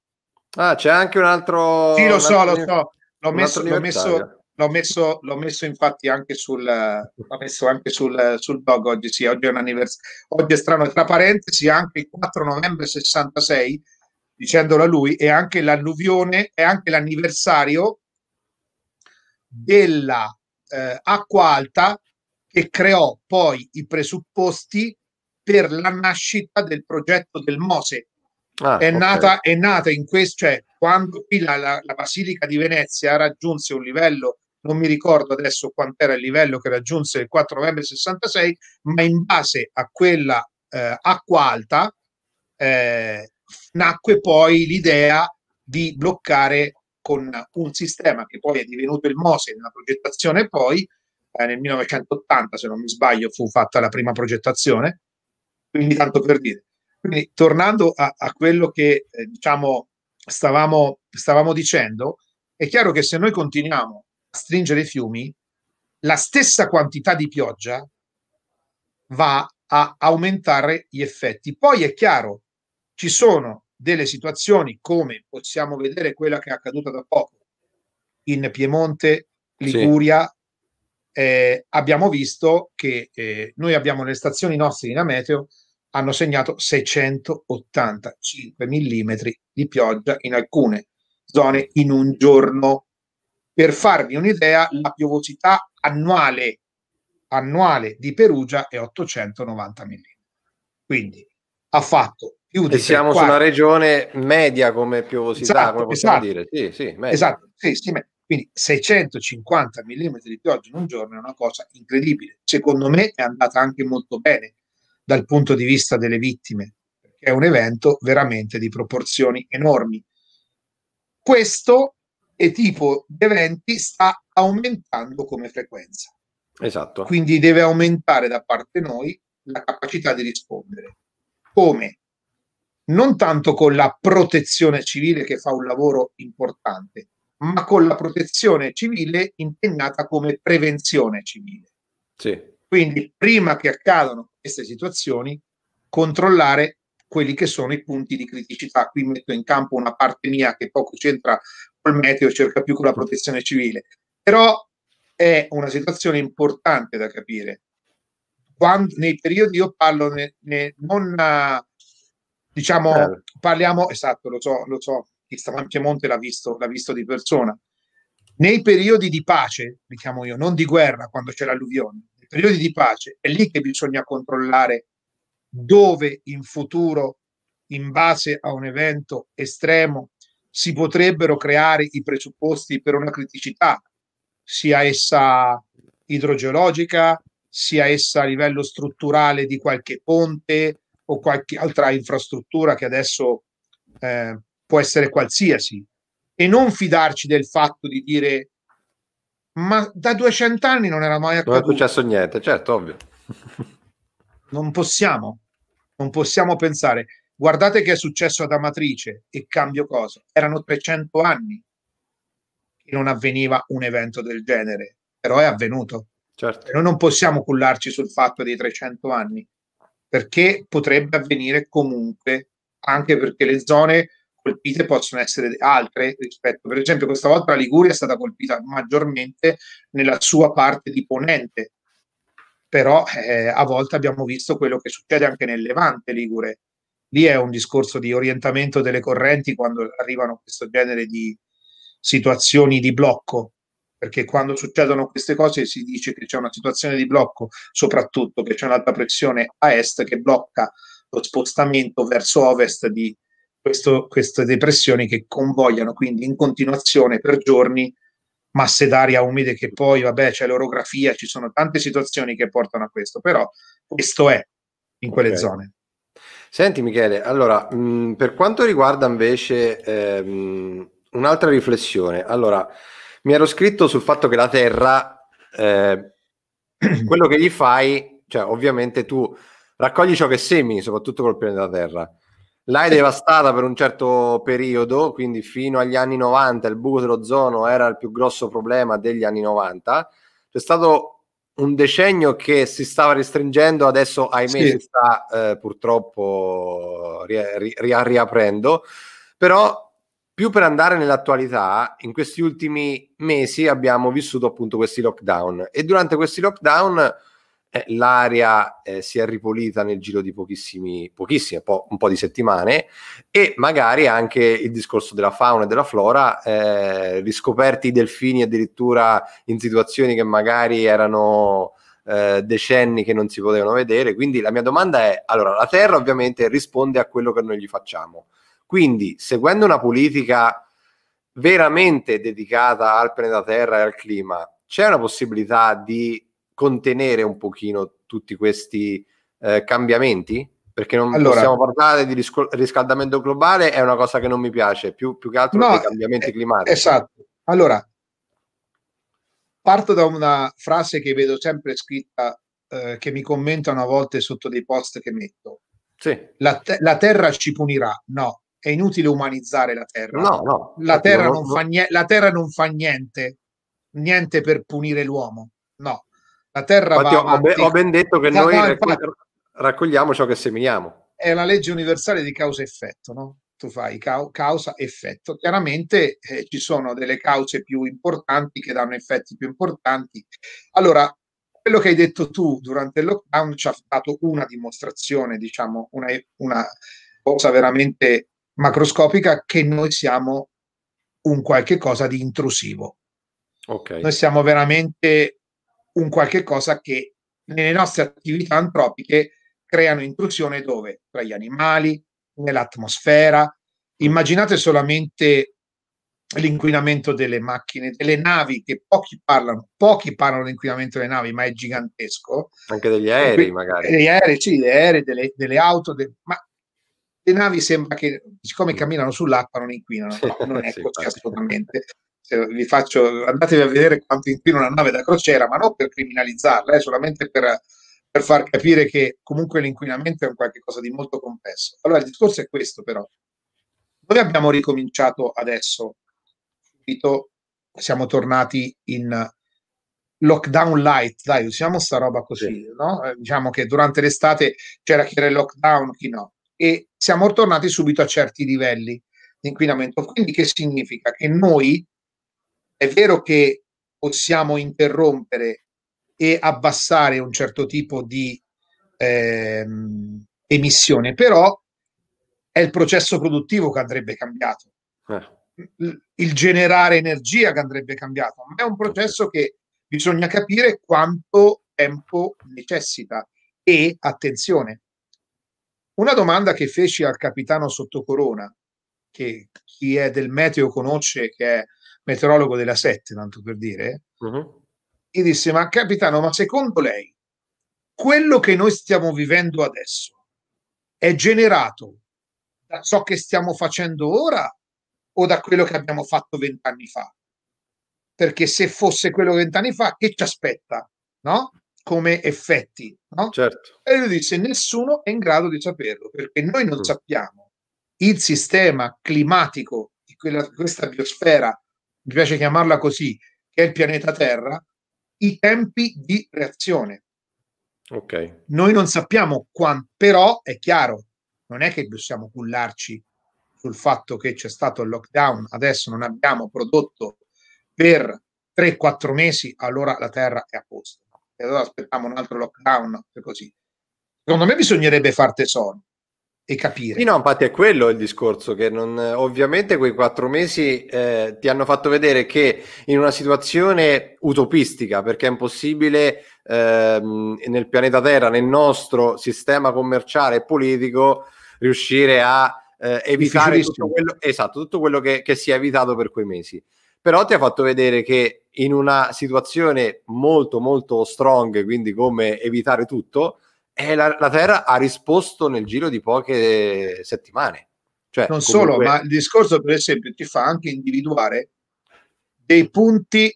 Ah, c'è anche un altro... Sì, lo so, lo so. L'ho messo, l'ho messo, l'ho, messo, l'ho messo infatti anche sul, l'ho messo anche sul, sul blog oggi, sì, oggi è un anniversario. Oggi è strano, tra parentesi, anche il 4 novembre 66, dicendolo a lui, è anche l'alluvione, è anche l'anniversario della eh, acqua alta che creò poi i presupposti per la nascita del progetto del Mose, Ah, è, nata, è nata in questo, cioè quando qui la, la, la, Basilica di Venezia raggiunse un livello, non mi ricordo adesso quant'era il livello che raggiunse il 4 novembre 66, ma in base a quella eh, acqua alta eh, nacque poi l'idea di bloccare con un sistema che poi è divenuto il MOSE nella progettazione poi, eh, nel 1980 se non mi sbaglio fu fatta la prima progettazione, quindi tanto per dire quindi tornando a, a quello che eh, diciamo stavamo, stavamo dicendo, è chiaro che se noi continuiamo a stringere i fiumi, la stessa quantità di pioggia va a aumentare gli effetti. Poi è chiaro, ci sono delle situazioni come possiamo vedere quella che è accaduta da poco in Piemonte, Liguria, sì. eh, abbiamo visto che eh, noi abbiamo le stazioni nostre in Ameteo hanno segnato 685 mm di pioggia in alcune zone in un giorno. Per farvi un'idea, la piovosità annuale, annuale di Perugia è 890 mm. Quindi ha fatto più di... E siamo su una regione media come piovosità, esatto, come possiamo esatto. dire. Sì, sì, media. Esatto, sì, sì, media. Quindi 650 mm di pioggia in un giorno è una cosa incredibile. Secondo me è andata anche molto bene dal punto di vista delle vittime, perché è un evento veramente di proporzioni enormi. Questo e tipo di eventi sta aumentando come frequenza. Esatto. Quindi deve aumentare da parte noi la capacità di rispondere. Come? Non tanto con la protezione civile che fa un lavoro importante, ma con la protezione civile impegnata come prevenzione civile. Sì. Quindi prima che accadano queste situazioni controllare quelli che sono i punti di criticità. Qui metto in campo una parte mia che poco c'entra col meteo, cerca più con la protezione civile, però è una situazione importante da capire. Quando, nei periodi io parlo ne, ne, non diciamo eh. parliamo esatto lo so lo so chi stava in Piemonte l'ha visto, l'ha visto di persona nei periodi di pace, diciamo io, non di guerra quando c'è l'alluvione, periodi di pace, è lì che bisogna controllare dove in futuro, in base a un evento estremo, si potrebbero creare i presupposti per una criticità, sia essa idrogeologica, sia essa a livello strutturale di qualche ponte o qualche altra infrastruttura che adesso eh, può essere qualsiasi, e non fidarci del fatto di dire ma da 200 anni non era mai accaduto. Non è successo niente, certo, ovvio. non possiamo, non possiamo pensare. Guardate che è successo ad Amatrice e cambio cosa. Erano 300 anni che non avveniva un evento del genere, però è avvenuto. Certo. Noi non possiamo cullarci sul fatto dei 300 anni, perché potrebbe avvenire comunque, anche perché le zone colpite possono essere altre rispetto, per esempio questa volta la Liguria è stata colpita maggiormente nella sua parte di ponente, però eh, a volte abbiamo visto quello che succede anche nel Levante Ligure. Lì è un discorso di orientamento delle correnti quando arrivano questo genere di situazioni di blocco, perché quando succedono queste cose si dice che c'è una situazione di blocco, soprattutto che c'è un'alta pressione a est che blocca lo spostamento verso ovest di questo, queste depressioni che convogliano quindi in continuazione per giorni masse d'aria umide che poi, vabbè, c'è l'orografia, ci sono tante situazioni che portano a questo, però questo è in quelle okay. zone. Senti Michele, allora, mh, mm, per quanto riguarda invece ehm, un'altra riflessione, allora, mi ero scritto sul fatto che la Terra, eh, quello che gli fai, cioè ovviamente tu raccogli ciò che semini, soprattutto col pianeta Terra. L'hai devastata per un certo periodo, quindi fino agli anni 90 il buco dell'ozono era il più grosso problema degli anni 90. C'è stato un decennio che si stava restringendo, adesso ahimè sì. si sta eh, purtroppo ri- ri- ri- riaprendo, però più per andare nell'attualità, in questi ultimi mesi abbiamo vissuto appunto questi lockdown e durante questi lockdown eh, l'area eh, si è ripulita nel giro di pochissimi, pochissime, po', un po' di settimane e magari anche il discorso della fauna e della flora, eh, riscoperti i delfini addirittura in situazioni che magari erano eh, decenni che non si potevano vedere. Quindi la mia domanda è, allora, la Terra ovviamente risponde a quello che noi gli facciamo. Quindi, seguendo una politica veramente dedicata al pianeta Terra e al clima, c'è una possibilità di contenere un pochino tutti questi eh, cambiamenti? Perché non allora, possiamo parlare di risco- riscaldamento globale, è una cosa che non mi piace, più, più che altro no, dei cambiamenti eh, climatici. Esatto. Allora, parto da una frase che vedo sempre scritta, eh, che mi commentano a volte sotto dei post che metto. Sì. La, te- la, terra ci punirà. No, è inutile umanizzare la terra. No, no. La, terra non, non... Fa nie- la terra non fa niente, niente per punire l'uomo. No, la terra Infatti, va ho, ben, ho, ben detto che no, noi no, raccogliamo, raccogliamo ciò che seminiamo. È la legge universale di causa-effetto, no? Tu fai causa-effetto. Chiaramente eh, ci sono delle cause più importanti che danno effetti più importanti. Allora, quello che hai detto tu durante il lockdown ci ha dato una dimostrazione, diciamo, una, una cosa veramente macroscopica che noi siamo un qualche cosa di intrusivo. Okay. Noi siamo veramente un qualche cosa che nelle nostre attività antropiche creano intrusione dove? Tra gli animali, nell'atmosfera. Immaginate solamente l'inquinamento delle macchine, delle navi, che pochi parlano, pochi parlano di inquinamento delle navi, ma è gigantesco. Anche degli aerei, magari. Degli aerei, sì, degli aerei, delle, delle auto, de- ma le navi sembra che, siccome mm. camminano sull'acqua, non inquinano. No, non è sì, così assolutamente vi faccio, andatevi a vedere quanto inquina una nave da crociera, ma non per criminalizzarla, eh, solamente per, per far capire che comunque l'inquinamento è un qualcosa di molto complesso. Allora il discorso è questo però. Noi abbiamo ricominciato adesso, subito siamo tornati in lockdown light, dai, usiamo sta roba così, sì. no? Eh, diciamo che durante l'estate c'era chi era in lockdown, chi no, e siamo tornati subito a certi livelli di inquinamento. Quindi che significa? Che noi è vero che possiamo interrompere e abbassare un certo tipo di ehm, emissione, però è il processo produttivo che andrebbe cambiato. Eh. Il generare energia che andrebbe cambiato, ma è un processo che bisogna capire quanto tempo necessita. E attenzione, una domanda che feci al capitano Sottocorona, che chi è del meteo conosce, che è meteorologo della 7, tanto per dire, uh-huh. gli disse, ma capitano, ma secondo lei quello che noi stiamo vivendo adesso è generato da ciò che stiamo facendo ora o da quello che abbiamo fatto vent'anni fa? Perché se fosse quello vent'anni fa, che ci aspetta? No? Come effetti, no? Certo. E lui disse: Nessuno è in grado di saperlo perché noi non mm. sappiamo il sistema climatico di quella, di questa biosfera mi piace chiamarla così, che è il pianeta Terra, i tempi di reazione. Ok. Noi non sappiamo quanto, però è chiaro, non è che possiamo cullarci sul fatto che c'è stato il lockdown, adesso non abbiamo prodotto per 3-4 mesi, allora la Terra è a posto. E allora aspettiamo un altro lockdown e così. Secondo me bisognerebbe far tesoro e capire. Sì, no, infatti è quello il discorso, che non, ovviamente quei quattro mesi eh, ti hanno fatto vedere che in una situazione utopistica, perché è impossibile eh, nel pianeta Terra, nel nostro sistema commerciale e politico, riuscire a eh, evitare tutto quello, esatto, tutto quello che, che si è evitato per quei mesi. Però ti ha fatto vedere che in una situazione molto molto strong, quindi come evitare tutto, e la, la Terra ha risposto nel giro di poche settimane. Cioè, non comunque... solo, ma il discorso, per esempio, ti fa anche individuare dei punti.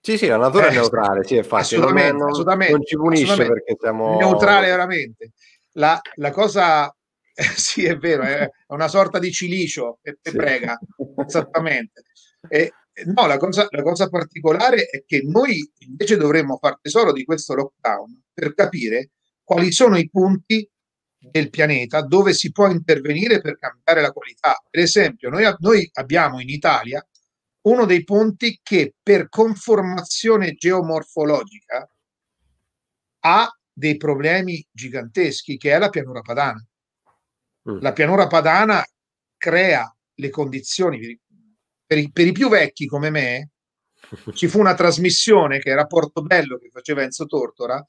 Sì, sì, la natura eh, è neutrale, sì, è facile. Assolutamente, non, non, assolutamente, non ci punisce perché siamo. Neutrale, veramente. La, la cosa. Eh, sì, è vero, è una sorta di cilicio e sì. prega, esattamente. E, no, la cosa, la cosa particolare è che noi invece dovremmo far tesoro di questo lockdown per capire quali sono i punti del pianeta dove si può intervenire per cambiare la qualità. Per esempio, noi, noi abbiamo in Italia uno dei punti che per conformazione geomorfologica ha dei problemi giganteschi, che è la pianura padana. Mm. La pianura padana crea le condizioni per i, per, i, per i, più vecchi come me. Ci fu una trasmissione che era Portobello che faceva Enzo Tortora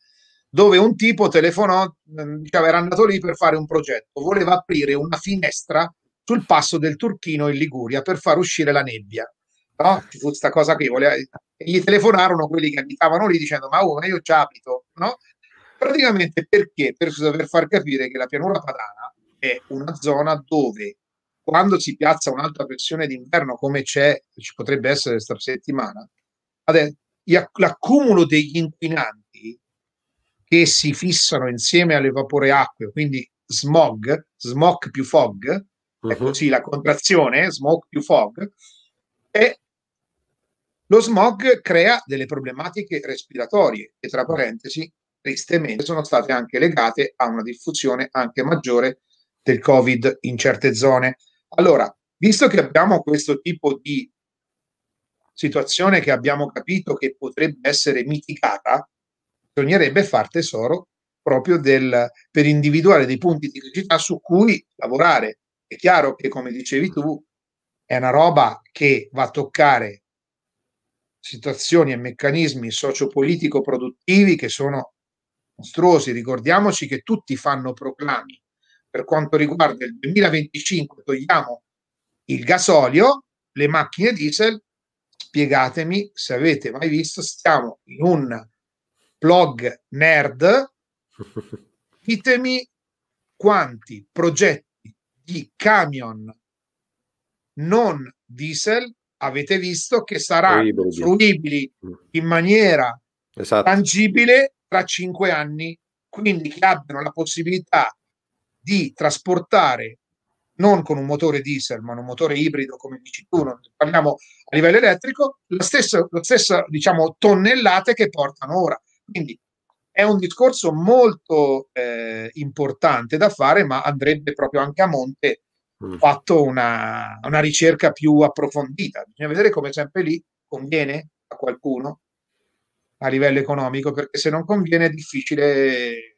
dove un tipo telefonò, mm, diceva era andato lì per fare un progetto, voleva aprire una finestra sul passo del Turchino in Liguria per far uscire la nebbia. No? Ci fu questa cosa qui, voleva... gli telefonarono quelli che abitavano lì dicendo ma, oh, ma io ci abito, no? Praticamente perché? Per, per far capire che la pianura padana è una zona dove quando si piazza un'alta pressione d'inverno come c'è, ci potrebbe essere questa settimana, l'accumulo degli inquinanti che si fissano insieme alle vapore vaporeacque, quindi smog, smog più fog, uh-huh. è mhm. così la contrazione, smog più fog, e lo smog crea delle problematiche respiratorie che tra parentesi tristemente sono state anche legate a una diffusione anche maggiore del Covid in certe zone. Allora, visto che abbiamo questo tipo di situazione che abbiamo capito che potrebbe essere mitigata, bisognerebbe far tesoro proprio del, per individuare dei punti di rigidità su cui lavorare. È chiaro che, come dicevi tu, è una roba che va a toccare situazioni e meccanismi sociopolitico-produttivi che sono mostruosi. Ricordiamoci che tutti fanno proclami. Per quanto riguarda il 2025, togliamo il gasolio, le macchine diesel. Spiegatemi se avete mai visto, stiamo in un blog nerd, ditemi quanti progetti di camion non diesel avete visto che saranno fruibili mm. in maniera esatto. tangibile tra cinque anni, quindi che abbiano la possibilità di trasportare non con un motore diesel, ma un motore ibrido, come dici tu, non parliamo a livello elettrico, la stessa, la stessa diciamo, tonnellate che portano ora. Quindi è un discorso molto eh, importante da fare, ma andrebbe proprio anche a monte mm. fatto una, una, ricerca più approfondita. Bisogna vedere come sempre lì conviene a qualcuno a livello economico, perché se non conviene è difficile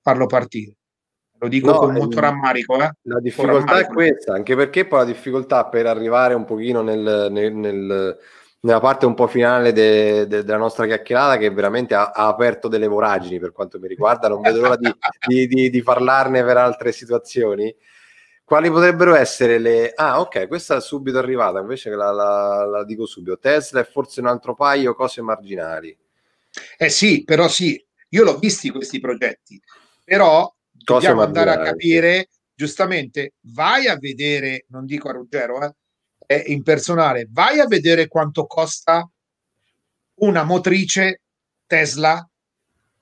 farlo partire. Lo dico no, con ehm, molto rammarico. Eh? La difficoltà rammarico. è questa, anche perché poi la difficoltà per arrivare un pochino nel, nel, nel nella parte un po' finale de, de, della nostra chiacchierata che veramente ha, ha, aperto delle voragini per quanto mi riguarda, non vedo l'ora di, di, di, di, parlarne per altre situazioni. Quali potrebbero essere le... Ah, ok, questa è subito arrivata, invece la, la, la dico subito. Tesla e forse un altro paio cose marginali. Eh sì, però sì, io l'ho visti questi progetti, però cose dobbiamo andare a capire, giustamente, vai a vedere, non dico a Ruggero, eh, è impersonale. Vai a vedere quanto costa una motrice Tesla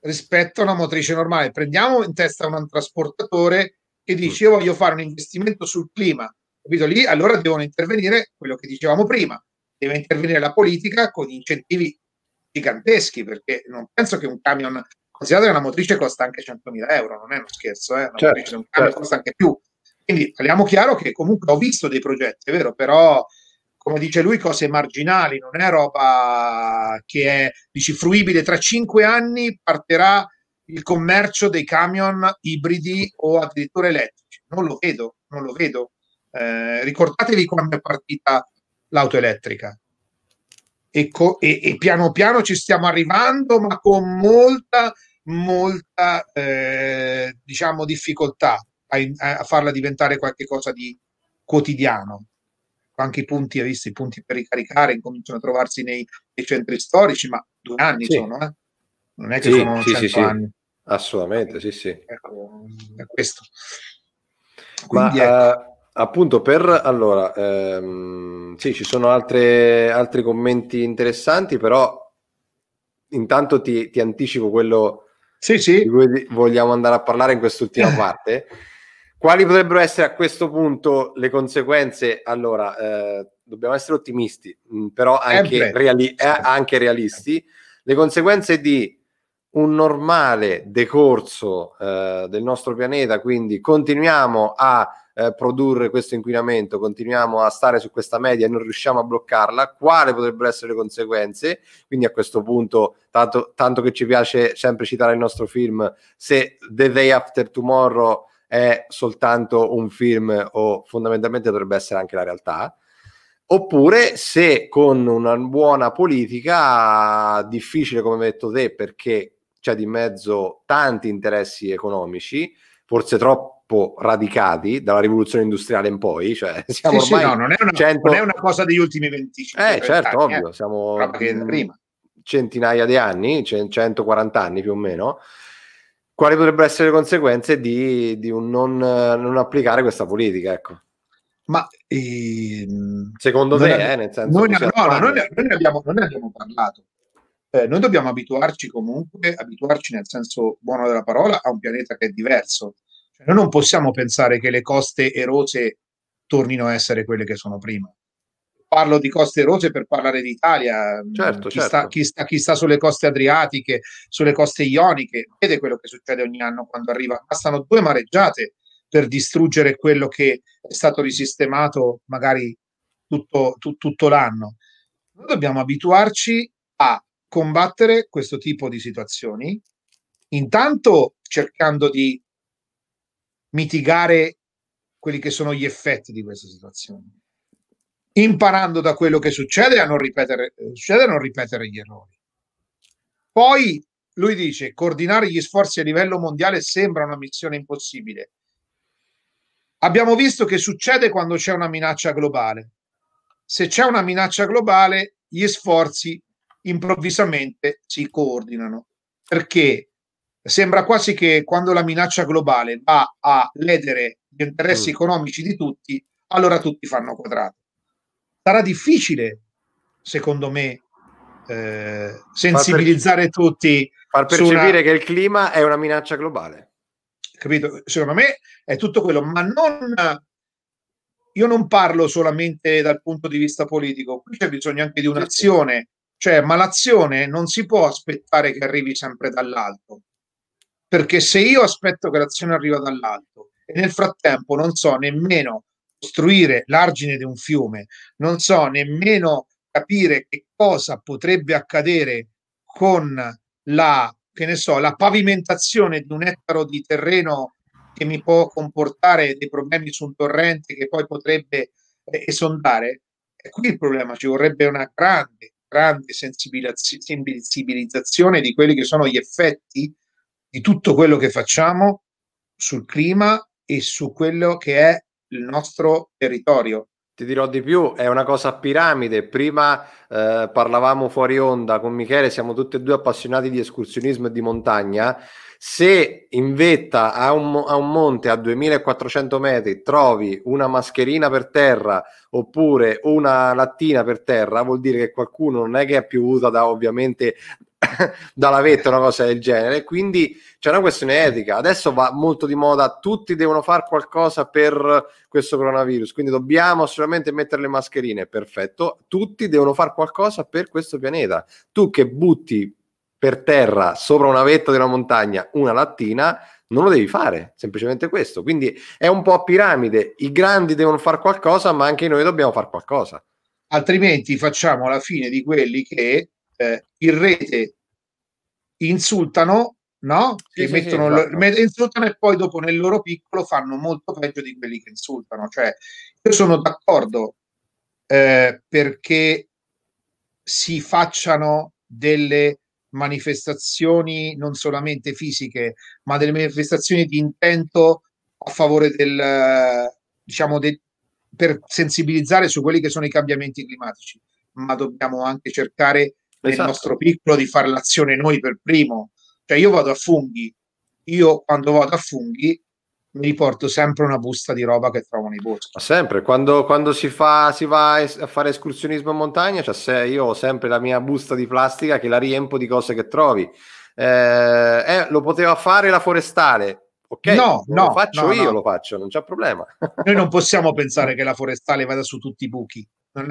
rispetto a una motrice normale. Prendiamo in testa un trasportatore che dice io voglio fare un investimento sul clima, capito? Lì allora devono intervenire quello che dicevamo prima, deve intervenire la politica con incentivi giganteschi, perché non penso che un camion, considerate che una motrice costa anche 100.000 euro, non è uno scherzo, eh? una certo, motrice, un camion certo. costa anche più, quindi parliamo chiaro che comunque ho visto dei progetti, è vero, però come dice lui, cose marginali, non è roba che è dici, fruibile. Tra cinque anni partirà il commercio dei camion ibridi o addirittura elettrici. Non lo vedo, non lo vedo. Eh, ricordatevi quando è partita l'auto elettrica. E, co- e, e, piano piano ci stiamo arrivando, ma con molta, molta, eh, diciamo, difficoltà a, a farla diventare qualcosa di quotidiano. Anche i punti, hai visto i punti per ricaricare, incominciano a trovarsi nei, nei centri storici, ma due anni sì. sono, eh? non è che sì, sono sì, sì, anni. Assolutamente, sì, sì. Ecco, è questo. Quindi, ma, eh, ecco. uh, appunto per allora ehm, sì ci sono altre, altri commenti interessanti però intanto ti, ti anticipo quello sì, sì. di cui vogliamo andare a parlare in quest'ultima parte quali potrebbero essere a questo punto le conseguenze? Allora, eh, dobbiamo essere ottimisti, mm, però anche, reali- eh, anche realisti. Le conseguenze di un normale decorso eh, del nostro pianeta, quindi continuiamo a eh, produrre questo inquinamento, continuiamo a stare su questa media e non riusciamo a bloccarla, quali potrebbero essere le conseguenze? Quindi a questo punto, tanto, tanto che ci piace sempre citare il nostro film, se The Day After Tomorrow è soltanto un film o fondamentalmente dovrebbe essere anche la realtà, oppure se con una buona politica, difficile come hai detto te, perché c'è di mezzo tanti interessi economici, forse troppo radicati dalla rivoluzione industriale in poi, cioè siamo sì, ormai sì, no, non, è una, 100... non, è una, cosa degli ultimi 25 Eh, certo, anni, eh, ovvio, eh. siamo prima. centinaia di anni, 140 anni più o meno quali potrebbero essere le conseguenze di, di un non, non, applicare questa politica? Ecco. Ma ehm, secondo te, abbiamo, eh, nel senso, noi, no, no, noi, noi, abbiamo, noi ne abbiamo parlato. Eh, noi dobbiamo abituarci comunque, abituarci nel senso buono della parola, a un pianeta che è diverso. Cioè, noi non possiamo pensare che le coste erose tornino a essere quelle che sono prima parlo di coste rose per parlare d'Italia, mm, certo, chi, certo. Sta, chi, sta, chi, sta, sulle coste adriatiche, sulle coste ioniche, vede quello che succede ogni anno quando arriva, bastano due mareggiate per distruggere quello che è stato risistemato magari tutto, tu, tutto l'anno. Noi dobbiamo abituarci a combattere questo tipo di situazioni, intanto cercando di mitigare quelli che sono gli effetti di queste situazioni imparando da quello che succede a non ripetere, eh, succede a non ripetere gli errori. Poi lui dice, coordinare gli sforzi a livello mondiale sembra una missione impossibile. Abbiamo visto che succede quando c'è una minaccia globale. Se c'è una minaccia globale, gli sforzi improvvisamente si coordinano, perché sembra quasi che quando la minaccia globale va a ledere gli interessi mm. economici di tutti, allora tutti fanno quadrato sarà difficile, secondo me, eh, sensibilizzare far perce- tutti. Far percepire una... che il clima è una minaccia globale. Capito? Secondo me è tutto quello, ma non... Io non parlo solamente dal punto di vista politico, qui c'è bisogno anche di un'azione, cioè, ma l'azione non si può aspettare che arrivi sempre dall'alto, perché se io aspetto che l'azione arriva dall'alto e nel frattempo non so nemmeno costruire l'argine di un fiume, non so nemmeno capire che cosa potrebbe accadere con la, che ne so, la pavimentazione di un ettaro di terreno che mi può comportare dei problemi su un torrente che poi potrebbe eh, esondare. E qui il problema ci vorrebbe una grande, grande sensibilizzazione di quelli che sono gli effetti di tutto quello che facciamo sul clima e su quello che è il nostro territorio. Ti dirò di più, è una cosa a piramide. Prima eh, parlavamo fuori onda con Michele, siamo tutti e due appassionati di escursionismo e di montagna se in vetta a un, a un monte a 2400 metri trovi una mascherina per terra oppure una lattina per terra, vuol dire che qualcuno non è che è piovuta da ovviamente dalla vetta una cosa del genere quindi c'è una questione etica adesso va molto di moda tutti devono fare qualcosa per questo coronavirus quindi dobbiamo assolutamente mettere le mascherine perfetto tutti devono fare qualcosa per questo pianeta tu che butti per terra, sopra una vetta di una montagna, una lattina, non lo devi fare, semplicemente questo. Quindi è un po' a piramide, i grandi devono fare qualcosa, ma anche noi dobbiamo fare qualcosa. Altrimenti facciamo la fine di quelli che eh, in rete insultano, no? Sì, che sì, mettono, sì, esatto. insultano e poi dopo nel loro piccolo fanno molto peggio di quelli che insultano. Cioè, io sono d'accordo eh, perché si facciano delle manifestazioni non solamente fisiche, ma delle manifestazioni di intento a favore del, diciamo, de, per sensibilizzare su quelli che sono i cambiamenti climatici, ma dobbiamo anche cercare esatto. nel nostro piccolo di fare l'azione noi per primo. Cioè io vado a funghi, io quando vado a funghi mi riporto sempre una busta di roba che trovo nei boschi. Ma sempre, quando, quando si, fa, si, va a fare escursionismo in montagna, cioè io ho sempre la mia busta di plastica che la riempo di cose che trovi. Eh, eh, lo poteva fare la forestale. Ok, no, no lo faccio no, io, no. lo faccio, non c'è problema. Noi non possiamo pensare che la forestale vada su tutti i buchi,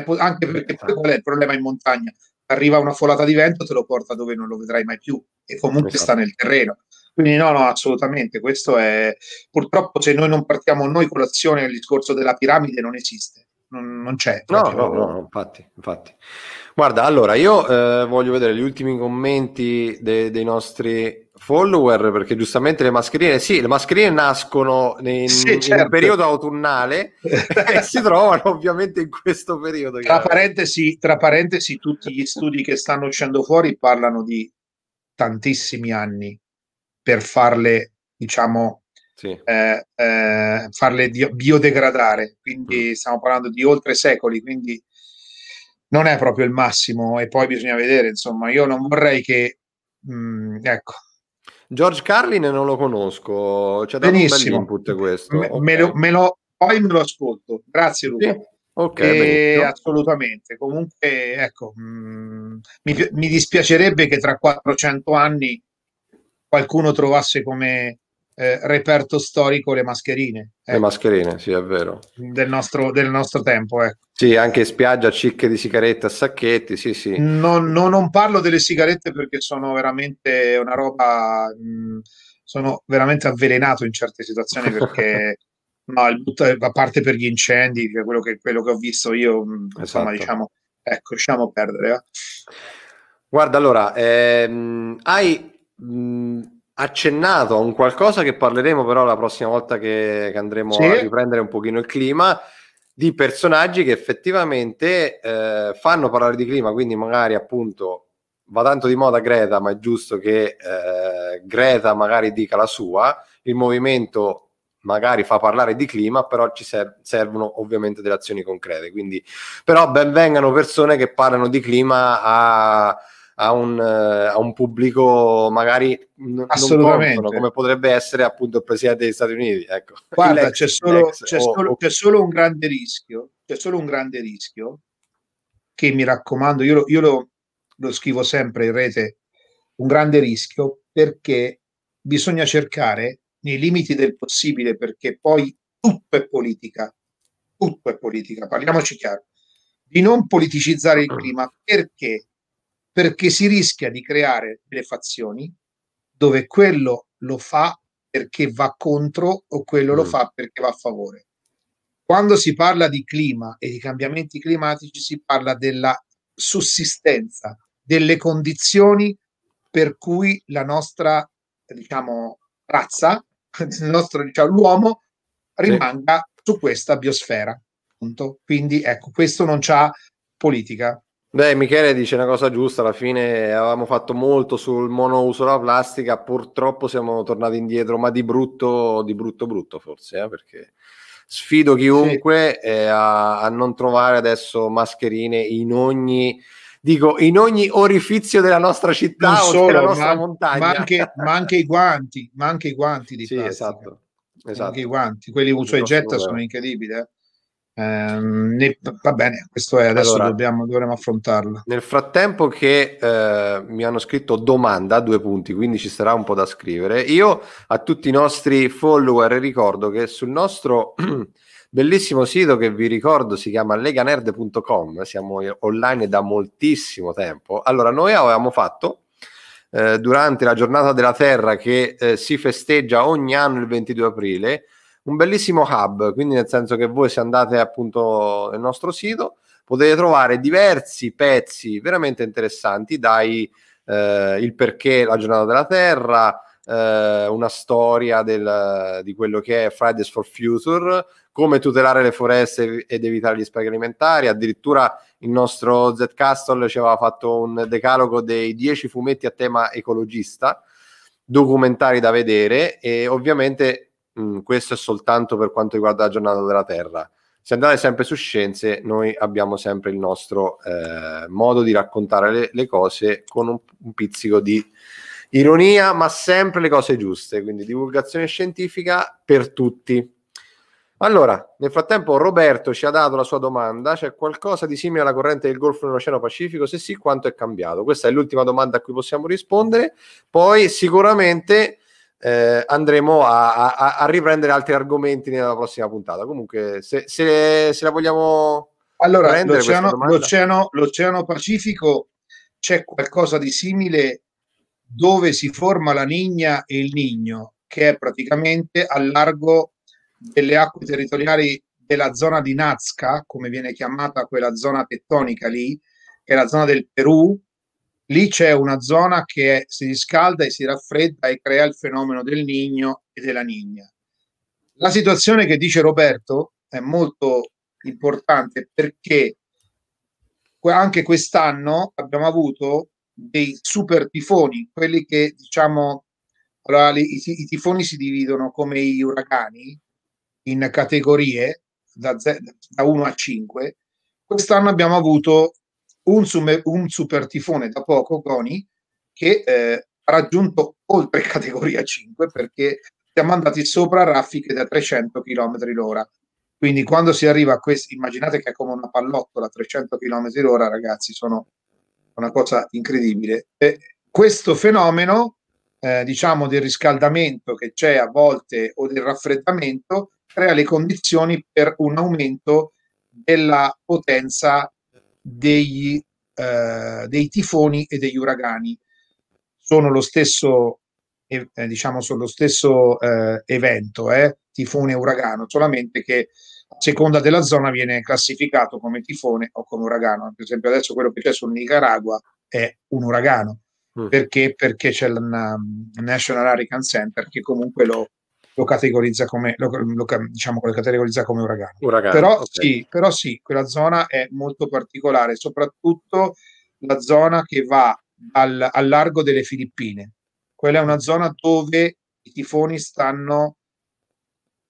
po- anche perché ah. qual è il problema in montagna? Arriva una folata di vento, te lo porta dove non lo vedrai mai più e comunque esatto. sta nel terreno. Quindi no, no, assolutamente, questo è purtroppo se noi non partiamo noi con l'azione il discorso della piramide non esiste, non, non c'è. No, no, no, no, infatti, infatti. Guarda, allora io eh, voglio vedere gli ultimi commenti de- dei nostri follower perché giustamente le mascherine, sì, le mascherine nascono nel sì, certo. periodo autunnale e si trovano ovviamente in questo periodo. Tra parentesi, tra parentesi, tutti gli studi che stanno uscendo fuori parlano di tantissimi anni per farle, diciamo, sì. eh, eh, farle biodegradare. Quindi mm. stiamo parlando di oltre secoli, quindi non è proprio il massimo e poi bisogna vedere, insomma, io non vorrei che... Mh, mm, ecco. George Carlin non lo conosco, c'è da benissimo. un input questo. Me, okay. me lo, me lo, poi me lo ascolto, grazie Luca. Sì. Ok, e, assolutamente. Comunque, ecco, mh, mm, mi, mi dispiacerebbe che tra 400 anni qualcuno trovasse come eh, reperto storico le mascherine. Ecco. Le mascherine, sì, è vero. Del nostro, del nostro tempo, ecco. Sì, anche spiaggia, cicche di sigarette sacchetti, sì, sì. No, no, non parlo delle sigarette perché sono veramente una roba... Mh, sono veramente avvelenato in certe situazioni perché... no, il butto, a parte per gli incendi, cioè quello, che, quello che ho visto io, esatto. insomma, diciamo, ecco, lasciamo perdere. Eh. Guarda, allora, ehm, hai mh, mm, accennato a un qualcosa che parleremo però la prossima volta che, che andremo sì. a riprendere un pochino il clima di personaggi che effettivamente eh, fanno parlare di clima, quindi magari appunto va tanto di moda Greta, ma è giusto che eh, Greta magari dica la sua, il movimento magari fa parlare di clima, però ci ser- servono ovviamente delle azioni concrete, quindi però ben vengano persone che parlano di clima a a un, eh, a un pubblico magari n- Assolutamente. non come potrebbe essere appunto il presidente degli Stati Uniti. Ecco. Guarda, l'ex, c'è, solo, c'è, solo, o... c'è solo un grande rischio, c'è solo un grande rischio che mi raccomando, io lo, io lo, lo scrivo sempre in rete, un grande rischio perché bisogna cercare nei limiti del possibile perché poi tutto è politica, tutto è politica, parliamoci chiaro, di non politicizzare il mm. clima perché perché si rischia di creare delle fazioni dove quello lo fa perché va contro o quello lo mm. fa perché va a favore. Quando si parla di clima e di cambiamenti climatici si parla della sussistenza, delle condizioni per cui la nostra, diciamo, razza, il nostro, diciamo, l'uomo rimanga su questa biosfera. Punto. Quindi ecco, questo non c'ha politica, Beh, Michele dice una cosa giusta, alla fine avevamo fatto molto sul monouso la plastica, purtroppo siamo tornati indietro, ma di brutto, di brutto, brutto forse, eh? perché sfido chiunque sì. eh, a, a, non trovare adesso mascherine in ogni, dico, in ogni orifizio della nostra città non o solo, della nostra ma, montagna. Ma anche, ma anche, i guanti, ma anche i guanti di sì, plastica. Esatto, esatto. Anche i esatto. guanti, quelli uso e getta sono incredibili, eh? Eh, ne, va bene, questo è adesso allora, dobbiamo, dovremo affrontarlo. Nel frattempo che eh, mi hanno scritto domanda a due punti, quindi ci sarà un po' da scrivere. Io a tutti i nostri follower ricordo che sul nostro bellissimo sito che vi ricordo si chiama leganerd.com, siamo online da moltissimo tempo. Allora, noi avevamo fatto eh, durante la giornata della Terra che eh, si festeggia ogni anno il 22 aprile un bellissimo hub, quindi nel senso che voi se andate appunto nel nostro sito potete trovare diversi pezzi veramente interessanti, dai eh, il perché la giornata della Terra, eh, una storia del, di quello che è Fridays for Future, come tutelare le foreste ed evitare gli sprechi alimentari, addirittura il nostro Z Castle ci aveva fatto un decalogo dei 10 fumetti a tema ecologista documentari da vedere e ovviamente Mm, questo è soltanto per quanto riguarda la giornata della Terra. Se andate sempre su scienze, noi abbiamo sempre il nostro eh, modo di raccontare le, le cose con un, un, pizzico di ironia, ma sempre le cose giuste, quindi divulgazione scientifica per tutti. Allora, nel frattempo Roberto ci ha dato la sua domanda, c'è qualcosa di simile alla corrente del Golfo nell'Oceano Pacifico? Se sì, quanto è cambiato? Questa è l'ultima domanda a cui possiamo rispondere. Poi sicuramente eh, andremo a, a, a, riprendere altri argomenti nella prossima puntata. Comunque, se, se, se la vogliamo. Allora, l'oceano, l'oceano, l'oceano Pacifico c'è qualcosa di simile dove si forma la Nigna e il Nigno, che è praticamente a largo delle acque territoriali della zona di Nazca, come viene chiamata quella zona tettonica lì, che è la zona del Perù, lì c'è una zona che si riscalda e si raffredda e crea il fenomeno del nigno e della nigna. La situazione che dice Roberto è molto importante perché anche quest'anno abbiamo avuto dei super tifoni, quelli che diciamo allora, i, i tifoni si dividono come gli uragani in categorie da, da 1 a 5. Quest'anno abbiamo avuto un, un super tifone da poco, Goni, che eh, ha raggiunto oltre categoria 5 perché siamo andati sopra raffiche da 300 km l'ora. Quindi quando si arriva a questo, immaginate che è come una pallottola, 300 km l'ora, ragazzi, sono una cosa incredibile. E questo fenomeno, eh, diciamo, del riscaldamento che c'è a volte o del raffreddamento, crea le condizioni per un aumento della potenza degli, eh, dei tifoni e degli uragani. Sono lo stesso, eh, diciamo, sono lo stesso eh, evento, eh, tifone e uragano, solamente che a seconda della zona viene classificato come tifone o come uragano. Per esempio adesso quello che c'è sul Nicaragua è un uragano. Mm. Perché? Perché c'è il mm, National Hurricane Center che comunque lo, lo categorizza come, lo, lo, diciamo, lo categorizza come uragano. uragano però, okay. sì, però sì, quella zona è molto particolare, soprattutto la zona che va al, al largo delle Filippine. Quella è una zona dove i tifoni stanno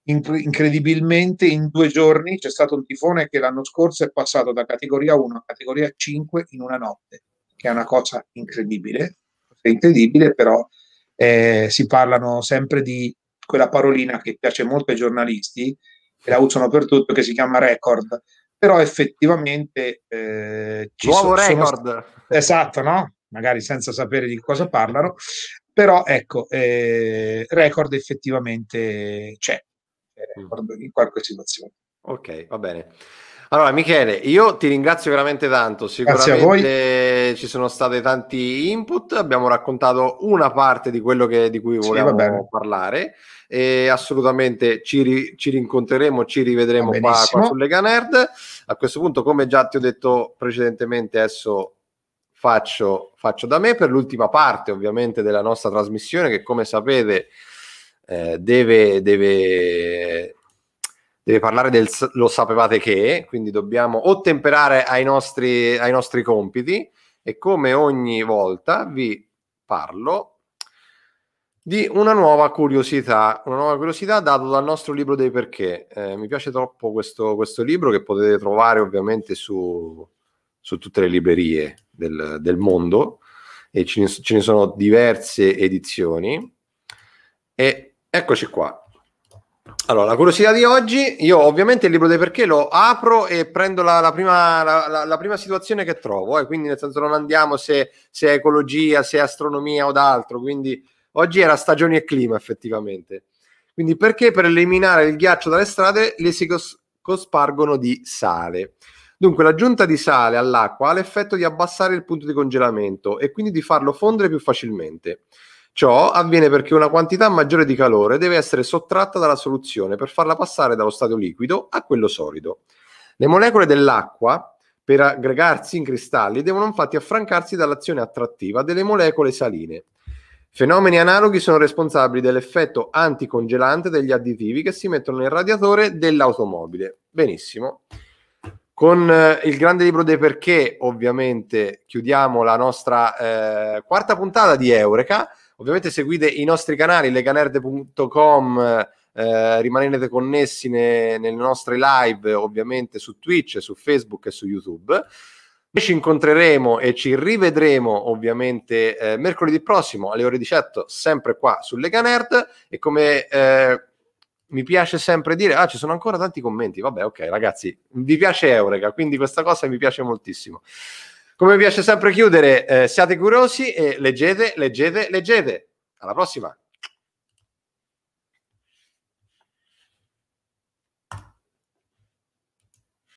incredibilmente in due giorni c'è stato un tifone che l'anno scorso è passato da categoria 1 a categoria 5 in una notte, che è una cosa incredibile, È incredibile però eh, si parlano sempre di quella parolina che piace molto ai giornalisti e la usano per tutto, che si chiama record. Però effettivamente... Eh, ci Nuovo so, record! Sono... Esatto, no? Magari senza sapere di cosa parlano. Però ecco, eh, record effettivamente c'è, mm. record in qualche situazione. Ok, va bene. Allora, Michele, io ti ringrazio veramente tanto. Sicuramente ci sono stati tanti input. Abbiamo raccontato una parte di quello che, di cui volevamo sì, parlare. E assolutamente ci, ri, ci rincontreremo, ci rivedremo qua, qua su Lega Nerd. A questo punto, come già ti ho detto precedentemente, adesso faccio, faccio da me per l'ultima parte, ovviamente, della nostra trasmissione, che come sapete. Eh, deve, deve deve parlare del lo sapevate che, quindi dobbiamo ottemperare ai nostri, ai nostri compiti e come ogni volta vi parlo di una nuova curiosità, una nuova curiosità data dal nostro libro dei perché. Eh, mi piace troppo questo, questo, libro che potete trovare ovviamente su, su tutte le librerie del, del mondo e ce ne, ce ne sono diverse edizioni. E eccoci qua, allora, la curiosità di oggi, io ovviamente il libro dei perché lo apro e prendo la, la, prima, la, la prima, situazione che trovo, eh, quindi nel senso non andiamo se, se, è ecologia, se è astronomia o d'altro, quindi oggi era stagioni e clima effettivamente. Quindi perché per eliminare il ghiaccio dalle strade le si cos- cospargono di sale? Dunque l'aggiunta di sale all'acqua ha l'effetto di abbassare il punto di congelamento e quindi di farlo fondere più facilmente. Ciò avviene perché una quantità maggiore di calore deve essere sottratta dalla soluzione per farla passare dallo stato liquido a quello solido. Le molecole dell'acqua, per aggregarsi in cristalli, devono infatti affrancarsi dall'azione attrattiva delle molecole saline. Fenomeni analoghi sono responsabili dell'effetto anticongelante degli additivi che si mettono nel radiatore dell'automobile. Benissimo. Con eh, il grande libro dei perché, ovviamente, chiudiamo la nostra eh, quarta puntata di Eureka. Ovviamente seguite i nostri canali, leganerd.com, eh, rimanete connessi ne, nelle nostre live, ovviamente su Twitch, su Facebook e su YouTube. Noi ci incontreremo e ci rivedremo ovviamente eh, mercoledì prossimo alle ore 18, sempre qua su Lega Nerd. E come eh, mi piace sempre dire, ah, ci sono ancora tanti commenti. Vabbè, ok, ragazzi, vi piace Eureka, quindi questa cosa mi piace moltissimo. Come mi piace sempre chiudere, eh, siate curiosi e leggete, leggete, leggete. Alla prossima.